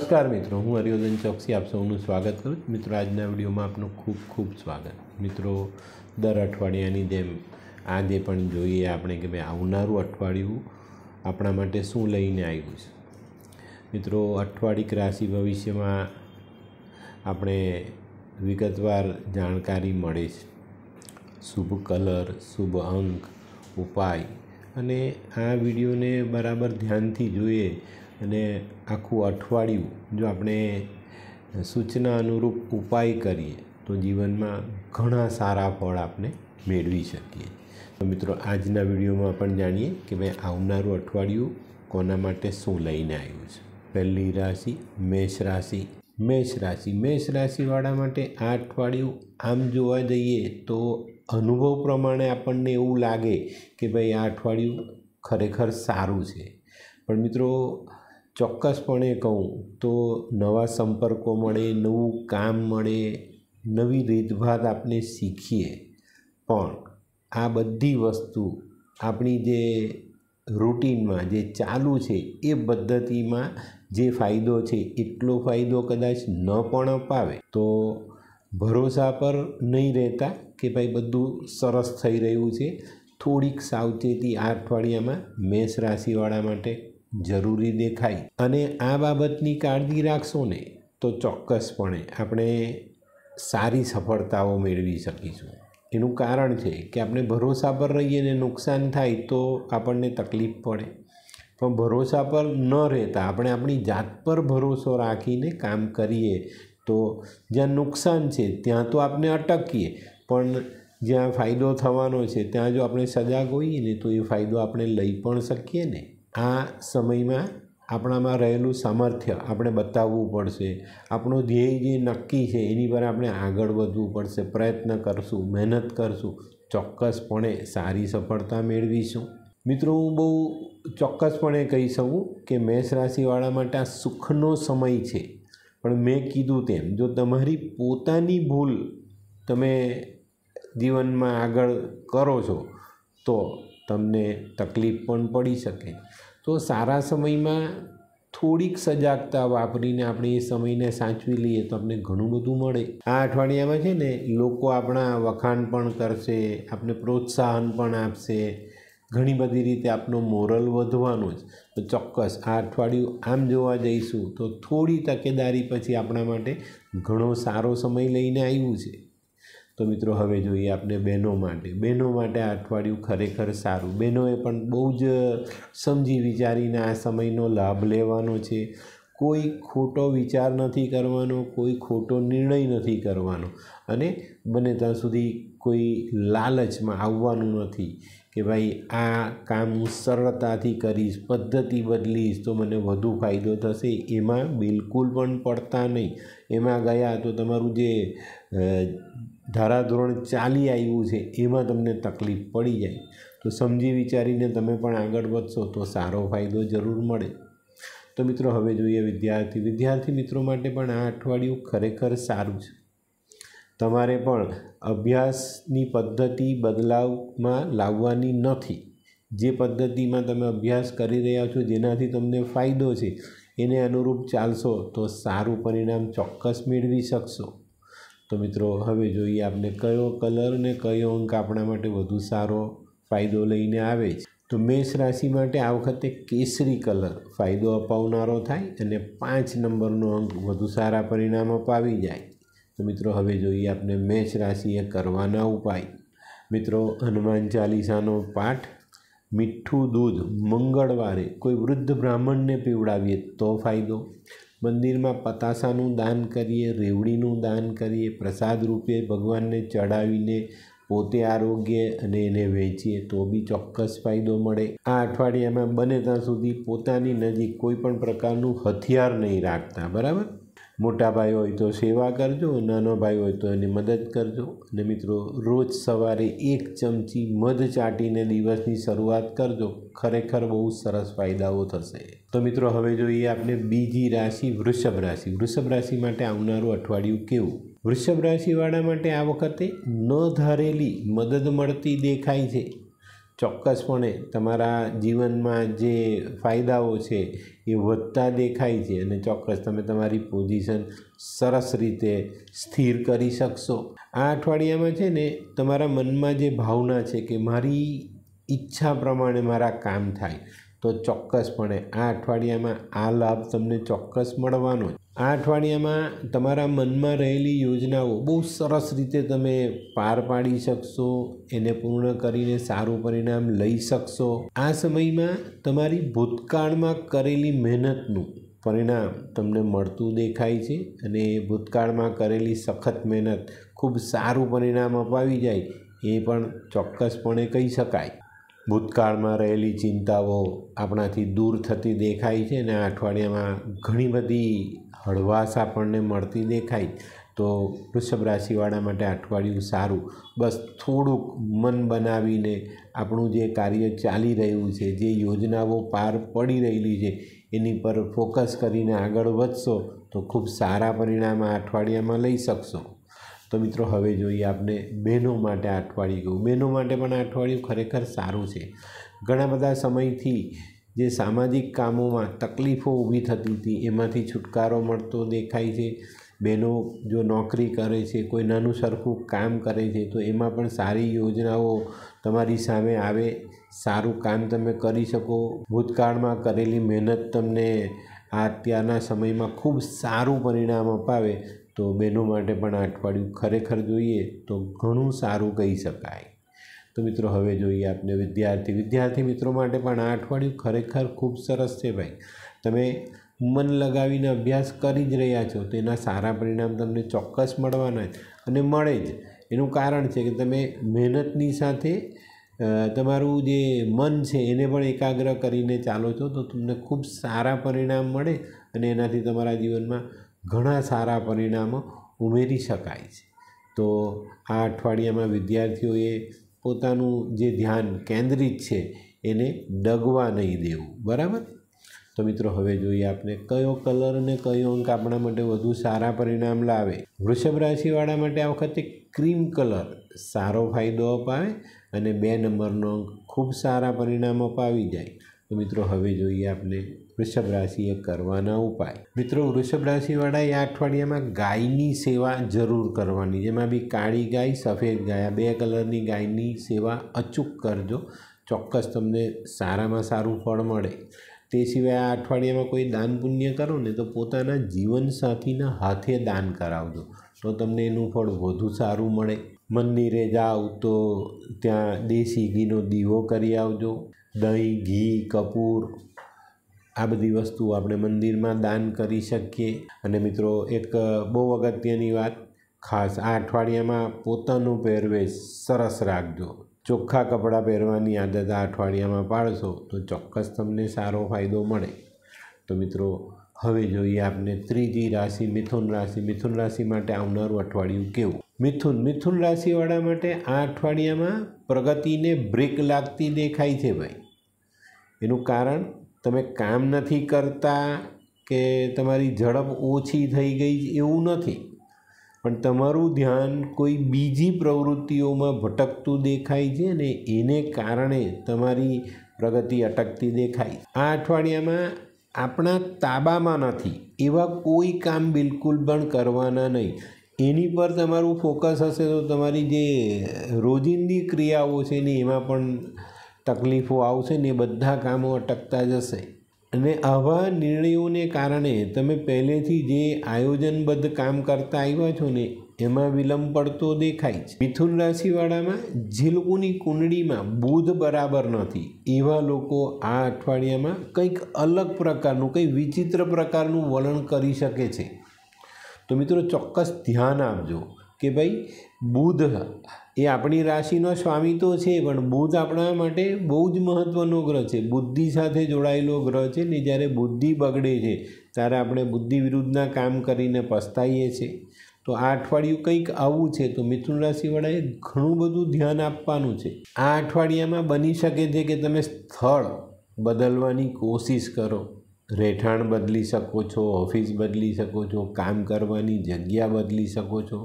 નમસ્કાર મિત્રો હું હરિવર્ધન ચોકસી આપ સૌનું સ્વાગત કરું મિત્રો આજના વિડીયોમાં આપનું ખૂબ ખૂબ સ્વાગત મિત્રો દર અઠવાડિયાની જેમ આજે પણ જોઈએ આપણે કે ભાઈ આવનારું અઠવાડિયું આપણા માટે શું લઈને આવ્યું છે મિત્રો અઠવાડિક રાશિ ભવિષ્યમાં આપણે વિગતવાર જાણકારી મળે છે શુભ કલર શુભ અંક ઉપાય અને આ વિડીયોને બરાબર ધ્યાનથી જોઈએ અને આખું અઠવાડિયું જો આપણે સૂચના અનુરૂપ ઉપાય કરીએ તો જીવનમાં ઘણા સારા ફળ આપણે મેળવી શકીએ તો મિત્રો આજના વિડીયોમાં પણ જાણીએ કે ભાઈ આવનારું અઠવાડિયું કોના માટે શું લઈને આવ્યું છે પહેલી રાશિ મેષ રાશિ મેષ રાશિ મેષ રાશિવાળા માટે આ અઠવાડિયું આમ જોવા જઈએ તો અનુભવ પ્રમાણે આપણને એવું લાગે કે ભાઈ આ અઠવાડિયું ખરેખર સારું છે પણ મિત્રો ચોક્કસપણે કહું તો નવા સંપર્કો મળે નવું કામ મળે નવી રીતભાત આપણે શીખીએ પણ આ બધી વસ્તુ આપણી જે રૂટીનમાં જે ચાલુ છે એ પદ્ધતિમાં જે ફાયદો છે એટલો ફાયદો કદાચ ન પણ અપાવે તો ભરોસા પર નહીં રહેતા કે ભાઈ બધું સરસ થઈ રહ્યું છે થોડીક સાવચેતી આ અઠવાડિયામાં મેષ રાશિવાળા માટે જરૂરી દેખાય અને આ બાબતની કાળજી રાખશો ને તો ચોક્કસપણે આપણે સારી સફળતાઓ મેળવી શકીશું એનું કારણ છે કે આપણે ભરોસા પર રહીએ ને નુકસાન થાય તો આપણને તકલીફ પડે પણ ભરોસા પર ન રહેતા આપણે આપણી જાત પર ભરોસો રાખીને કામ કરીએ તો જ્યાં નુકસાન છે ત્યાં તો આપણે અટકીએ પણ જ્યાં ફાયદો થવાનો છે ત્યાં જો આપણે સજાગ હોઈએ ને તો એ ફાયદો આપણે લઈ પણ શકીએ ને આ સમયમાં આપણામાં રહેલું સામર્થ્ય આપણે બતાવવું પડશે આપણો ધ્યેય જે નક્કી છે એની પર આપણે આગળ વધવું પડશે પ્રયત્ન કરશું મહેનત કરશું ચોક્કસપણે સારી સફળતા મેળવીશું મિત્રો હું બહુ ચોક્કસપણે કહી શકું કે મેષ રાશિવાળા માટે આ સુખનો સમય છે પણ મેં કીધું તેમ જો તમારી પોતાની ભૂલ તમે જીવનમાં આગળ કરો છો તો તમને તકલીફ પણ પડી શકે તો સારા સમયમાં થોડીક સજાગતા વાપરીને આપણે એ સમયને સાચવી લઈએ તો આપણે ઘણું બધું મળે આ અઠવાડિયામાં છે ને લોકો આપણા વખાણ પણ કરશે આપણે પ્રોત્સાહન પણ આપશે ઘણી બધી રીતે આપણો મોરલ વધવાનો જ તો ચોક્કસ આ અઠવાડિયું આમ જોવા જઈશું તો થોડી તકેદારી પછી આપણા માટે ઘણો સારો સમય લઈને આવ્યું છે તો મિત્રો હવે જોઈએ આપણે બહેનો માટે બહેનો માટે આ અઠવાડિયું ખરેખર સારું બહેનોએ પણ બહુ જ સમજી વિચારીને આ સમયનો લાભ લેવાનો છે કોઈ ખોટો વિચાર નથી કરવાનો કોઈ ખોટો નિર્ણય નથી કરવાનો અને બને ત્યાં સુધી કોઈ લાલચમાં આવવાનું નથી કે ભાઈ આ કામ હું સરળતાથી કરીશ પદ્ધતિ બદલીશ તો મને વધુ ફાયદો થશે એમાં બિલકુલ પણ પડતા નહીં એમાં ગયા તો તમારું જે ધારાધોરણ ચાલી આવ્યું છે એમાં તમને તકલીફ પડી જાય તો સમજી વિચારીને તમે પણ આગળ વધશો તો સારો ફાયદો જરૂર મળે તો મિત્રો હવે જોઈએ વિદ્યાર્થી વિદ્યાર્થી મિત્રો માટે પણ આ અઠવાડિયું ખરેખર સારું છે તમારે પણ અભ્યાસની પદ્ધતિ બદલાવમાં લાવવાની નથી જે પદ્ધતિમાં તમે અભ્યાસ કરી રહ્યા છો જેનાથી તમને ફાયદો છે એને અનુરૂપ ચાલશો તો સારું પરિણામ ચોક્કસ મેળવી શકશો તો મિત્રો હવે જોઈએ આપણે કયો કલર ને કયો અંક આપણા માટે વધુ સારો ફાયદો લઈને આવે છે તો મેષ રાશિ માટે આ વખતે કેસરી કલર ફાયદો અપાવનારો થાય અને પાંચ નંબરનો અંક વધુ સારા પરિણામ અપાવી જાય તો મિત્રો હવે જોઈએ આપણે મેષ રાશિએ કરવાના ઉપાય મિત્રો હનુમાન ચાલીસાનો પાઠ મીઠું દૂધ મંગળવારે કોઈ વૃદ્ધ બ્રાહ્મણને પીવડાવીએ તો ફાયદો મંદિરમાં પતાસાનું દાન કરીએ રેવડીનું દાન કરીએ પ્રસાદ રૂપે ભગવાનને ચડાવીને પોતે આરોગ્ય અને એને વેચીએ તો બી ચોક્કસ ફાયદો મળે આ અઠવાડિયામાં બને ત્યાં સુધી પોતાની નજીક કોઈ પણ પ્રકારનું હથિયાર નહીં રાખતા બરાબર મોટા ભાઈ હોય તો સેવા કરજો નાનો ભાઈ હોય તો એની મદદ કરજો અને મિત્રો રોજ સવારે એક ચમચી મધ ચાટીને દિવસની શરૂઆત કરજો ખરેખર બહુ સરસ ફાયદાઓ થશે તો મિત્રો હવે જોઈએ આપણે બીજી રાશિ વૃષભ રાશિ વૃષભ રાશિ માટે આવનારું અઠવાડિયું કેવું વૃષભ રાશિવાળા માટે આ વખતે ન ધારેલી મદદ મળતી દેખાય છે ચોક્કસપણે તમારા જીવનમાં જે ફાયદાઓ છે એ વધતા દેખાય છે અને ચોક્કસ તમે તમારી પોઝિશન સરસ રીતે સ્થિર કરી શકશો આ અઠવાડિયામાં છે ને તમારા મનમાં જે ભાવના છે કે મારી ઈચ્છા પ્રમાણે મારા કામ થાય તો ચોક્કસપણે આ અઠવાડિયામાં આ લાભ તમને ચોક્કસ મળવાનો આ અઠવાડિયામાં તમારા મનમાં રહેલી યોજનાઓ બહુ સરસ રીતે તમે પાર પાડી શકશો એને પૂર્ણ કરીને સારું પરિણામ લઈ શકશો આ સમયમાં તમારી ભૂતકાળમાં કરેલી મહેનતનું પરિણામ તમને મળતું દેખાય છે અને ભૂતકાળમાં કરેલી સખત મહેનત ખૂબ સારું પરિણામ અપાવી જાય એ પણ ચોક્કસપણે કહી શકાય ભૂતકાળમાં રહેલી ચિંતાઓ આપણાથી દૂર થતી દેખાય છે અને આ અઠવાડિયામાં ઘણી બધી હળવાશ આપણને મળતી દેખાય તો વૃષભ રાશિવાળા માટે અઠવાડિયું સારું બસ થોડુંક મન બનાવીને આપણું જે કાર્ય ચાલી રહ્યું છે જે યોજનાઓ પાર પડી રહેલી છે એની પર ફોકસ કરીને આગળ વધશો તો ખૂબ સારા પરિણામ આ અઠવાડિયામાં લઈ શકશો તો મિત્રો હવે જોઈએ આપણે બહેનો માટે અઠવાડિયું બહેનો માટે પણ અઠવાડિયું ખરેખર સારું છે ઘણા બધા સમયથી જે સામાજિક કામોમાં તકલીફો ઊભી થતી હતી એમાંથી છુટકારો મળતો દેખાય છે બહેનો જો નોકરી કરે છે કોઈ નાનું સરખું કામ કરે છે તો એમાં પણ સારી યોજનાઓ તમારી સામે આવે સારું કામ તમે કરી શકો ભૂતકાળમાં કરેલી મહેનત તમને આ અત્યારના સમયમાં ખૂબ સારું પરિણામ અપાવે તો બહેનો માટે પણ આ અઠવાડિયું ખરેખર જોઈએ તો ઘણું સારું કહી શકાય તો મિત્રો હવે જોઈએ આપને વિદ્યાર્થી વિદ્યાર્થી મિત્રો માટે પણ આ અઠવાડિયું ખરેખર ખૂબ સરસ છે ભાઈ તમે મન લગાવીને અભ્યાસ કરી જ રહ્યા છો તો એના સારા પરિણામ તમને ચોક્કસ મળવાના છે અને મળે જ એનું કારણ છે કે તમે મહેનતની સાથે તમારું જે મન છે એને પણ એકાગ્ર કરીને ચાલો છો તો તમને ખૂબ સારા પરિણામ મળે અને એનાથી તમારા જીવનમાં ઘણા સારા પરિણામો ઉમેરી શકાય છે તો આ અઠવાડિયામાં વિદ્યાર્થીઓએ પોતાનું જે ધ્યાન કેન્દ્રિત છે એને ડગવા નહીં દેવું બરાબર તો મિત્રો હવે જોઈએ આપણે કયો કલર અને કયો અંક આપણા માટે વધુ સારા પરિણામ લાવે વૃષભ રાશિવાળા માટે આ વખતે ક્રીમ કલર સારો ફાયદો અપાવે અને બે નંબરનો અંક ખૂબ સારા પરિણામ અપાવી જાય તો મિત્રો હવે જોઈએ આપણે વૃષભ રાશિએ કરવાના ઉપાય મિત્રો વૃષભ રાશિવાળાએ આ અઠવાડિયામાં ગાયની સેવા જરૂર કરવાની જેમાં બી કાળી ગાય સફેદ ગાય બે કલરની ગાયની સેવા અચૂક કરજો ચોક્કસ તમને સારામાં સારું ફળ મળે તે સિવાય આ અઠવાડિયામાં કોઈ દાન પુણ્ય કરો ને તો પોતાના જીવનસાથીના હાથે દાન કરાવજો તો તમને એનું ફળ વધુ સારું મળે મંદિરે જાઓ તો ત્યાં દેશી ઘીનો દીવો કરી આવજો દહીં ઘી કપૂર આ બધી વસ્તુ આપણે મંદિરમાં દાન કરી શકીએ અને મિત્રો એક બહુ અગત્યની વાત ખાસ આ અઠવાડિયામાં પોતાનું પહેરવેશ સરસ રાખજો ચોખ્ખા કપડાં પહેરવાની આદત આ અઠવાડિયામાં પાડશો તો ચોક્કસ તમને સારો ફાયદો મળે તો મિત્રો હવે જોઈએ આપને ત્રીજી રાશિ મિથુન રાશિ મિથુન રાશિ માટે આવનારું અઠવાડિયું કેવું મિથુન મિથુન રાશિવાળા માટે આ અઠવાડિયામાં પ્રગતિને બ્રેક લાગતી દેખાય છે ભાઈ એનું કારણ તમે કામ નથી કરતા કે તમારી ઝડપ ઓછી થઈ ગઈ એવું નથી પણ તમારું ધ્યાન કોઈ બીજી પ્રવૃત્તિઓમાં ભટકતું દેખાય છે અને એને કારણે તમારી પ્રગતિ અટકતી દેખાય આ અઠવાડિયામાં આપણા તાબામાં નથી એવા કોઈ કામ બિલકુલ પણ કરવાના નહીં એની પર તમારું ફોકસ હશે તો તમારી જે રોજિંદી ક્રિયાઓ છે ને એમાં પણ તકલીફો આવશે ને એ બધા કામો અટકતા જશે અને આવા નિર્ણયોને કારણે તમે પહેલેથી જે આયોજનબદ્ધ કામ કરતા આવ્યા છો ને એમાં વિલંબ પડતો દેખાય છે મિથુન રાશિવાળામાં જે લોકોની કુંડળીમાં બુધ બરાબર નથી એવા લોકો આ અઠવાડિયામાં કંઈક અલગ પ્રકારનું કંઈ વિચિત્ર પ્રકારનું વલણ કરી શકે છે તો મિત્રો ચોક્કસ ધ્યાન આપજો કે ભાઈ બુધ એ આપણી રાશિનો સ્વામી તો છે પણ બુધ આપણા માટે બહુ જ મહત્ત્વનો ગ્રહ છે બુદ્ધિ સાથે જોડાયેલો ગ્રહ છે ને જ્યારે બુદ્ધિ બગડે છે ત્યારે આપણે બુદ્ધિ વિરુદ્ધના કામ કરીને પસ્તાઈએ છીએ તો આ અઠવાડિયું કંઈક આવું છે તો મિથુન રાશિવાળાએ ઘણું બધું ધ્યાન આપવાનું છે આ અઠવાડિયામાં બની શકે છે કે તમે સ્થળ બદલવાની કોશિશ કરો રહેઠાણ બદલી શકો છો ઓફિસ બદલી શકો છો કામ કરવાની જગ્યા બદલી શકો છો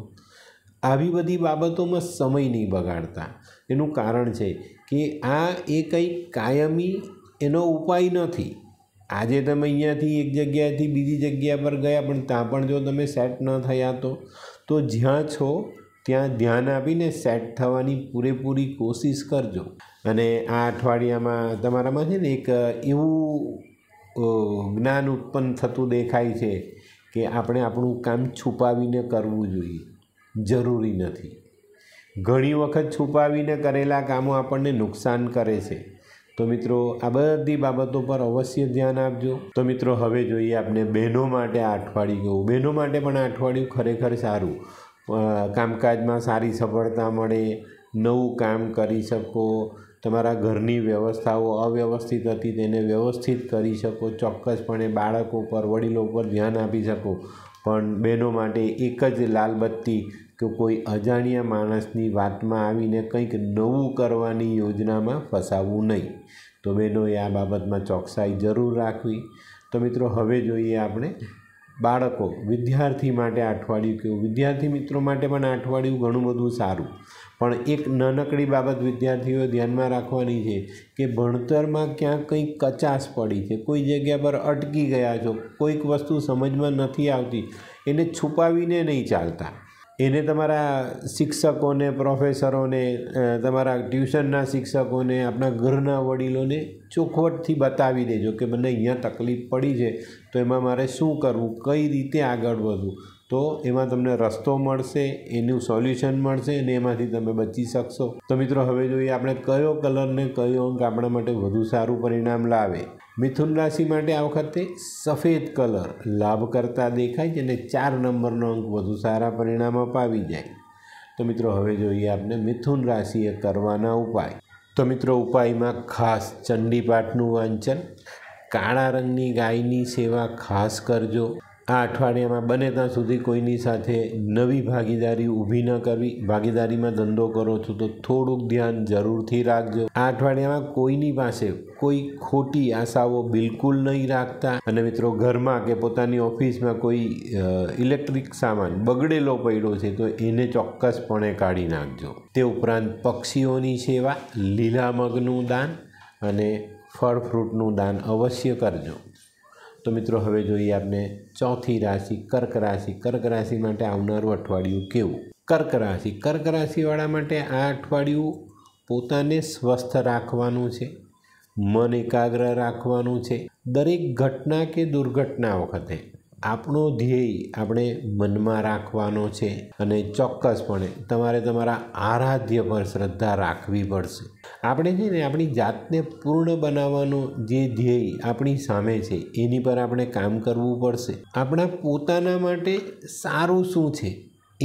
આવી બધી બાબતોમાં સમય નહીં બગાડતા એનું કારણ છે કે આ એ કંઈ કાયમી એનો ઉપાય નથી આજે તમે અહીંયાથી એક જગ્યાએથી બીજી જગ્યા પર ગયા પણ ત્યાં પણ જો તમે સેટ ન થયા તો તો જ્યાં છો ત્યાં ધ્યાન આપીને સેટ થવાની પૂરેપૂરી કોશિશ કરજો અને આ અઠવાડિયામાં તમારામાં છે ને એક એવું જ્ઞાન ઉત્પન્ન થતું દેખાય છે કે આપણે આપણું કામ છુપાવીને કરવું જોઈએ જરૂરી નથી ઘણી વખત છુપાવીને કરેલા કામો આપણને નુકસાન કરે છે તો મિત્રો આ બધી બાબતો પર અવશ્ય ધ્યાન આપજો તો મિત્રો હવે જોઈએ આપને બહેનો માટે આ અઠવાડિયું ગયું બહેનો માટે પણ આ અઠવાડિયું ખરેખર સારું કામકાજમાં સારી સફળતા મળે નવું કામ કરી શકો તમારા ઘરની વ્યવસ્થાઓ અવ્યવસ્થિત હતી તેને વ્યવસ્થિત કરી શકો ચોક્કસપણે બાળકો પર વડીલો પર ધ્યાન આપી શકો પણ બહેનો માટે એક જ લાલબત્તી કે કોઈ અજાણ્યા માણસની વાતમાં આવીને કંઈક નવું કરવાની યોજનામાં ફસાવવું નહીં તો બહેનોએ આ બાબતમાં ચોકસાઈ જરૂર રાખવી તો મિત્રો હવે જોઈએ આપણે બાળકો વિદ્યાર્થી માટે અઠવાડિયું કેવું વિદ્યાર્થી મિત્રો માટે પણ અઠવાડિયું ઘણું બધું સારું પણ એક નાનકડી બાબત વિદ્યાર્થીઓ ધ્યાનમાં રાખવાની છે કે ભણતરમાં ક્યાં કંઈક કચાશ પડી છે કોઈ જગ્યા પર અટકી ગયા છો કોઈક વસ્તુ સમજમાં નથી આવતી એને છુપાવીને નહીં ચાલતા એને તમારા શિક્ષકોને પ્રોફેસરોને તમારા ટ્યુશનના શિક્ષકોને આપણા ઘરના વડીલોને ચોખવટથી બતાવી દેજો કે મને અહીંયા તકલીફ પડી છે તો એમાં મારે શું કરવું કઈ રીતે આગળ વધવું તો એમાં તમને રસ્તો મળશે એનું સોલ્યુશન મળશે અને એમાંથી તમે બચી શકશો તો મિત્રો હવે જોઈએ આપણે કયો કલરને કયો અંક આપણા માટે વધુ સારું પરિણામ લાવે મિથુન રાશિ માટે આ વખતે સફેદ કલર લાભકર્તા દેખાય છે અને ચાર નંબરનો અંક વધુ સારા પરિણામ અપાવી જાય તો મિત્રો હવે જોઈએ આપને મિથુન રાશિએ કરવાના ઉપાય તો મિત્રો ઉપાયમાં ખાસ ચંડીપાઠનું વાંચન કાળા રંગની ગાયની સેવા ખાસ કરજો આ અઠવાડિયામાં બને ત્યાં સુધી કોઈની સાથે નવી ભાગીદારી ઊભી ન કરવી ભાગીદારીમાં ધંધો કરો છો તો થોડુંક ધ્યાન જરૂરથી રાખજો આ અઠવાડિયામાં કોઈની પાસે કોઈ ખોટી આશાઓ બિલકુલ નહીં રાખતા અને મિત્રો ઘરમાં કે પોતાની ઓફિસમાં કોઈ ઇલેક્ટ્રિક સામાન બગડેલો પડ્યો છે તો એને ચોક્કસપણે કાઢી નાખજો તે ઉપરાંત પક્ષીઓની સેવા લીલા મગનું દાન અને ફળ ફ્રૂટનું દાન અવશ્ય કરજો તો મિત્રો હવે જોઈએ આપણે ચોથી રાશિ કર્ક રાશિ કર્ક રાશિ માટે આવનારું અઠવાડિયું કેવું કર્ક રાશિ કર્ક રાશિવાળા માટે આ અઠવાડિયું પોતાને સ્વસ્થ રાખવાનું છે મન એકાગ્ર રાખવાનું છે દરેક ઘટના કે દુર્ઘટના વખતે આપણો ધ્યેય આપણે મનમાં રાખવાનો છે અને ચોક્કસપણે તમારે તમારા આરાધ્ય પર શ્રદ્ધા રાખવી પડશે આપણે છે ને આપણી જાતને પૂર્ણ બનાવવાનો જે ધ્યેય આપણી સામે છે એની પર આપણે કામ કરવું પડશે આપણા પોતાના માટે સારું શું છે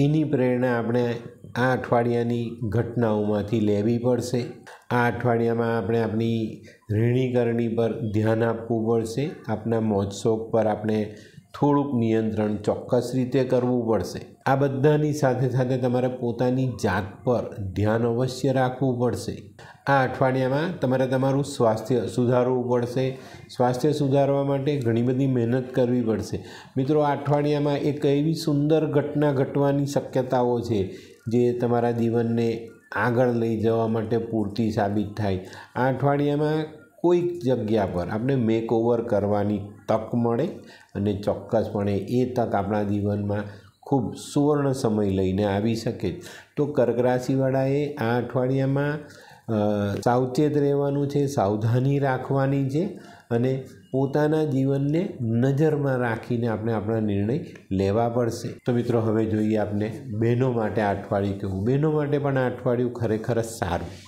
એની પ્રેરણા આપણે આ અઠવાડિયાની ઘટનાઓમાંથી લેવી પડશે આ અઠવાડિયામાં આપણે આપણી રીણીકરણી પર ધ્યાન આપવું પડશે આપણા મોજશોખ પર આપણે થોડુંક નિયંત્રણ ચોક્કસ રીતે કરવું પડશે આ બધાની સાથે સાથે તમારે પોતાની જાત પર ધ્યાન અવશ્ય રાખવું પડશે આ અઠવાડિયામાં તમારે તમારું સ્વાસ્થ્ય સુધારવું પડશે સ્વાસ્થ્ય સુધારવા માટે ઘણી બધી મહેનત કરવી પડશે મિત્રો આ અઠવાડિયામાં એક એવી સુંદર ઘટના ઘટવાની શક્યતાઓ છે જે તમારા જીવનને આગળ લઈ જવા માટે પૂરતી સાબિત થાય આ અઠવાડિયામાં કોઈક જગ્યા પર આપણે મેકઓવર કરવાની તક મળે અને ચોક્કસપણે એ તક આપણા જીવનમાં ખૂબ સુવર્ણ સમય લઈને આવી શકે તો કર્ક રાશિવાળાએ આ અઠવાડિયામાં સાવચેત રહેવાનું છે સાવધાની રાખવાની છે અને પોતાના જીવનને નજરમાં રાખીને આપણે આપણા નિર્ણય લેવા પડશે તો મિત્રો હવે જોઈએ આપણે બહેનો માટે આ અઠવાડિયું કેવું બહેનો માટે પણ આ અઠવાડિયું ખરેખર સારું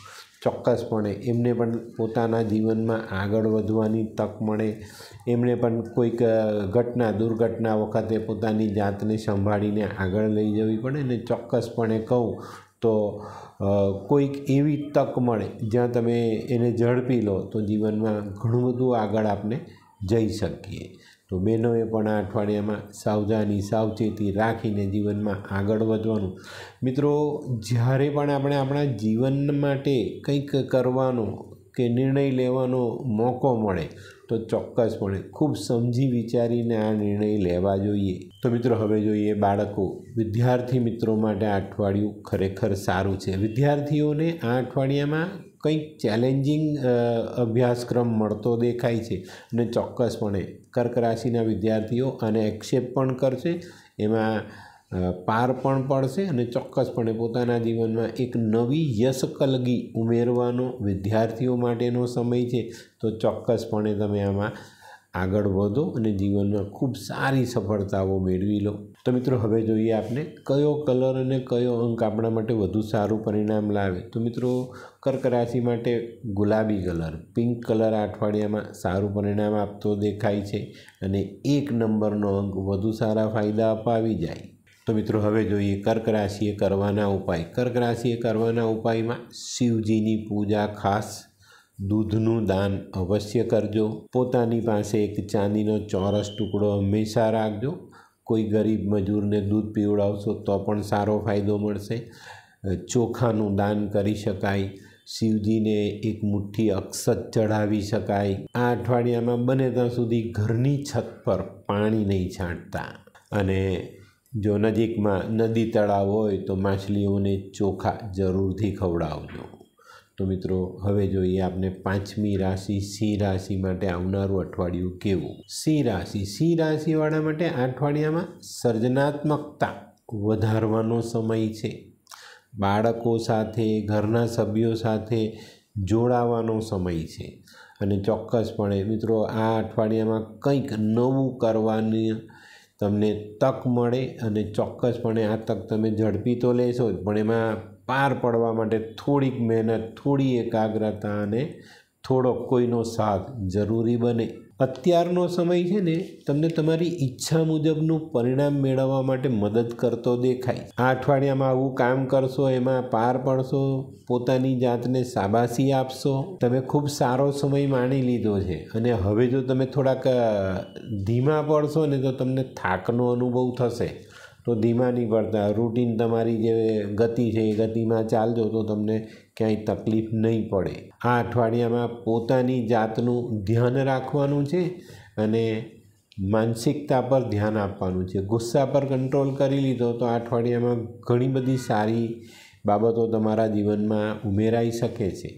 ચોક્કસપણે એમને પણ પોતાના જીવનમાં આગળ વધવાની તક મળે એમણે પણ કોઈક ઘટના દુર્ઘટના વખતે પોતાની જાતને સંભાળીને આગળ લઈ જવી પડે ને ચોક્કસપણે કહું તો કોઈક એવી તક મળે જ્યાં તમે એને ઝડપી લો તો જીવનમાં ઘણું બધું આગળ આપણે જઈ શકીએ તો બહેનોએ પણ આ અઠવાડિયામાં સાવધાની સાવચેતી રાખીને જીવનમાં આગળ વધવાનું મિત્રો જ્યારે પણ આપણે આપણા જીવન માટે કંઈક કરવાનો કે નિર્ણય લેવાનો મોકો મળે તો ચોક્કસપણે ખૂબ સમજી વિચારીને આ નિર્ણય લેવા જોઈએ તો મિત્રો હવે જોઈએ બાળકો વિદ્યાર્થી મિત્રો માટે આ અઠવાડિયું ખરેખર સારું છે વિદ્યાર્થીઓને આ અઠવાડિયામાં કંઈક ચેલેન્જિંગ અભ્યાસક્રમ મળતો દેખાય છે અને ચોક્કસપણે કર્ક રાશિના વિદ્યાર્થીઓ આને એક્સેપ્ટ પણ કરશે એમાં પાર પણ પડશે અને ચોક્કસપણે પોતાના જીવનમાં એક નવી યશકલગી ઉમેરવાનો વિદ્યાર્થીઓ માટેનો સમય છે તો ચોક્કસપણે તમે આમાં આગળ વધો અને જીવનમાં ખૂબ સારી સફળતાઓ મેળવી લો તો મિત્રો હવે જોઈએ આપણે કયો કલર અને કયો અંક આપણા માટે વધુ સારું પરિણામ લાવે તો મિત્રો કર્ક રાશિ માટે ગુલાબી કલર પિંક કલર અઠવાડિયામાં સારું પરિણામ આપતો દેખાય છે અને એક નંબરનો અંક વધુ સારા ફાયદા અપાવી જાય તો મિત્રો હવે જોઈએ કર્ક રાશિએ કરવાના ઉપાય કર્ક રાશિએ કરવાના ઉપાયમાં શિવજીની પૂજા ખાસ દૂધનું દાન અવશ્ય કરજો પોતાની પાસે એક ચાંદીનો ચોરસ ટુકડો હંમેશા રાખજો કોઈ ગરીબ મજૂરને દૂધ પીવડાવશો તો પણ સારો ફાયદો મળશે ચોખાનું દાન કરી શકાય શિવજીને એક મુઠ્ઠી અક્ષત ચઢાવી શકાય આ અઠવાડિયામાં બને ત્યાં સુધી ઘરની છત પર પાણી નહીં છાંટતા અને જો નજીકમાં નદી તળાવ હોય તો માછલીઓને ચોખા જરૂરથી ખવડાવજો તો મિત્રો હવે જોઈએ આપણે પાંચમી રાશિ સિંહ રાશિ માટે આવનારું અઠવાડિયું કેવું સિંહ રાશિ સિંહ રાશિવાળા માટે આ અઠવાડિયામાં સર્જનાત્મકતા વધારવાનો સમય છે બાળકો સાથે ઘરના સભ્યો સાથે જોડાવાનો સમય છે અને ચોક્કસપણે મિત્રો આ અઠવાડિયામાં કંઈક નવું કરવાની તમને તક મળે અને ચોક્કસપણે આ તક તમે ઝડપી તો લેશો જ પણ એમાં પાર પડવા માટે થોડીક મહેનત થોડી એકાગ્રતા અને થોડોક કોઈનો સાથ જરૂરી બને અત્યારનો સમય છે ને તમને તમારી ઈચ્છા મુજબનું પરિણામ મેળવવા માટે મદદ કરતો દેખાય આ અઠવાડિયામાં આવું કામ કરશો એમાં પાર પડશો પોતાની જાતને શાબાશી આપશો તમે ખૂબ સારો સમય માણી લીધો છે અને હવે જો તમે થોડાક ધીમા પડશો ને તો તમને થાકનો અનુભવ થશે તો ધીમા નહીં પડતા રૂટીન તમારી જે ગતિ છે એ ગતિમાં ચાલજો તો તમને ક્યાંય તકલીફ નહીં પડે આ અઠવાડિયામાં પોતાની જાતનું ધ્યાન રાખવાનું છે અને માનસિકતા પર ધ્યાન આપવાનું છે ગુસ્સા પર કંટ્રોલ કરી લીધો તો આ અઠવાડિયામાં ઘણી બધી સારી બાબતો તમારા જીવનમાં ઉમેરાઈ શકે છે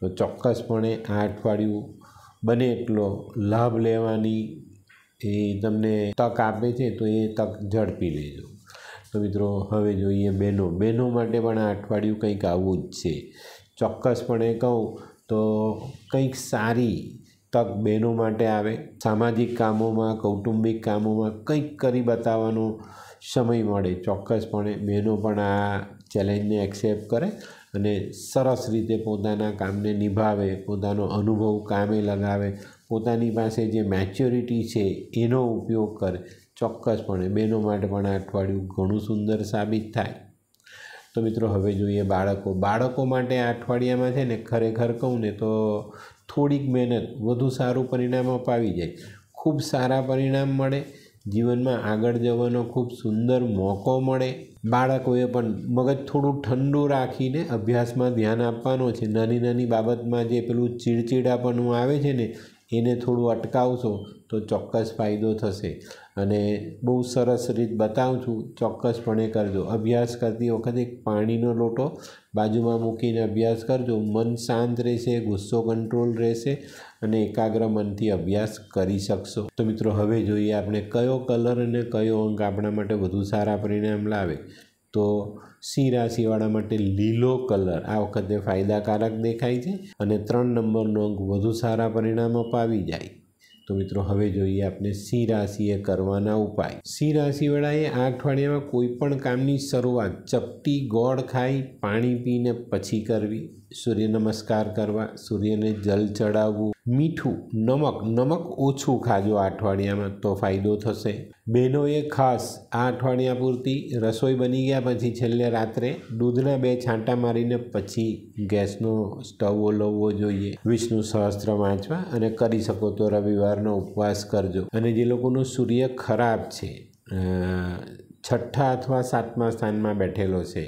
તો ચોક્કસપણે આ અઠવાડિયું બને એટલો લાભ લેવાની એ તમને તક આપે છે તો એ તક ઝડપી લેજો તો મિત્રો હવે જોઈએ બહેનો બહેનો માટે પણ આ અઠવાડિયું કંઈક આવવું જ છે ચોક્કસપણે કહું તો કંઈક સારી તક બહેનો માટે આવે સામાજિક કામોમાં કૌટુંબિક કામોમાં કંઈક કરી બતાવવાનો સમય મળે ચોક્કસપણે બહેનો પણ આ ચેલેન્જને એક્સેપ્ટ કરે અને સરસ રીતે પોતાના કામને નિભાવે પોતાનો અનુભવ કામે લગાવે પોતાની પાસે જે મેચ્યોરિટી છે એનો ઉપયોગ કરે ચોક્કસપણે બહેનો માટે પણ આ અઠવાડિયું ઘણું સુંદર સાબિત થાય તો મિત્રો હવે જોઈએ બાળકો બાળકો માટે આ અઠવાડિયામાં છે ને ખરેખર કહું ને તો થોડીક મહેનત વધુ સારું પરિણામ અપાવી જાય ખૂબ સારા પરિણામ મળે જીવનમાં આગળ જવાનો ખૂબ સુંદર મોકો મળે બાળકોએ પણ મગજ થોડું ઠંડુ રાખીને અભ્યાસમાં ધ્યાન આપવાનો છે નાની નાની બાબતમાં જે પેલું ચીડચીડાપણું આવે છે ને એને થોડું અટકાવશો તો ચોક્કસ ફાયદો થશે અને બહુ સરસ રીત બતાવું છું ચોક્કસપણે કરજો અભ્યાસ કરતી વખતે પાણીનો લોટો બાજુમાં મૂકીને અભ્યાસ કરજો મન શાંત રહેશે ગુસ્સો કંટ્રોલ રહેશે અને એકાગ્ર મનથી અભ્યાસ કરી શકશો તો મિત્રો હવે જોઈએ આપણે કયો કલર અને કયો અંક આપણા માટે વધુ સારા પરિણામ લાવે તો સી રાશિવાળા માટે લીલો કલર આ વખતે ફાયદાકારક દેખાય છે અને ત્રણ નંબરનો અંક વધુ સારા પરિણામ અપાવી જાય તો મિત્રો હવે જોઈએ આપણે સિંહ રાશિએ કરવાના ઉપાય સી રાશિવાળાએ આ અઠવાડિયામાં કોઈ પણ કામની શરૂઆત ચપટી ગોળ ખાઈ પાણી પીને પછી કરવી સૂર્ય નમસ્કાર કરવા સૂર્યને જલ ચડાવવું મીઠું નમક નમક ઓછું ખાજો અઠવાડિયામાં તો ફાયદો થશે બહેનોએ ખાસ આ અઠવાડિયા પૂરતી રસોઈ બની ગયા પછી છેલ્લે રાત્રે દૂધના બે છાંટા મારીને પછી ગેસનો સ્ટવ ઓલવવો જોઈએ વિષ્ણુ સહસ્ત્ર વાંચવા અને કરી શકો તો રવિવારનો ઉપવાસ કરજો અને જે લોકોનો સૂર્ય ખરાબ છે છઠ્ઠા અથવા સાતમા સ્થાનમાં બેઠેલો છે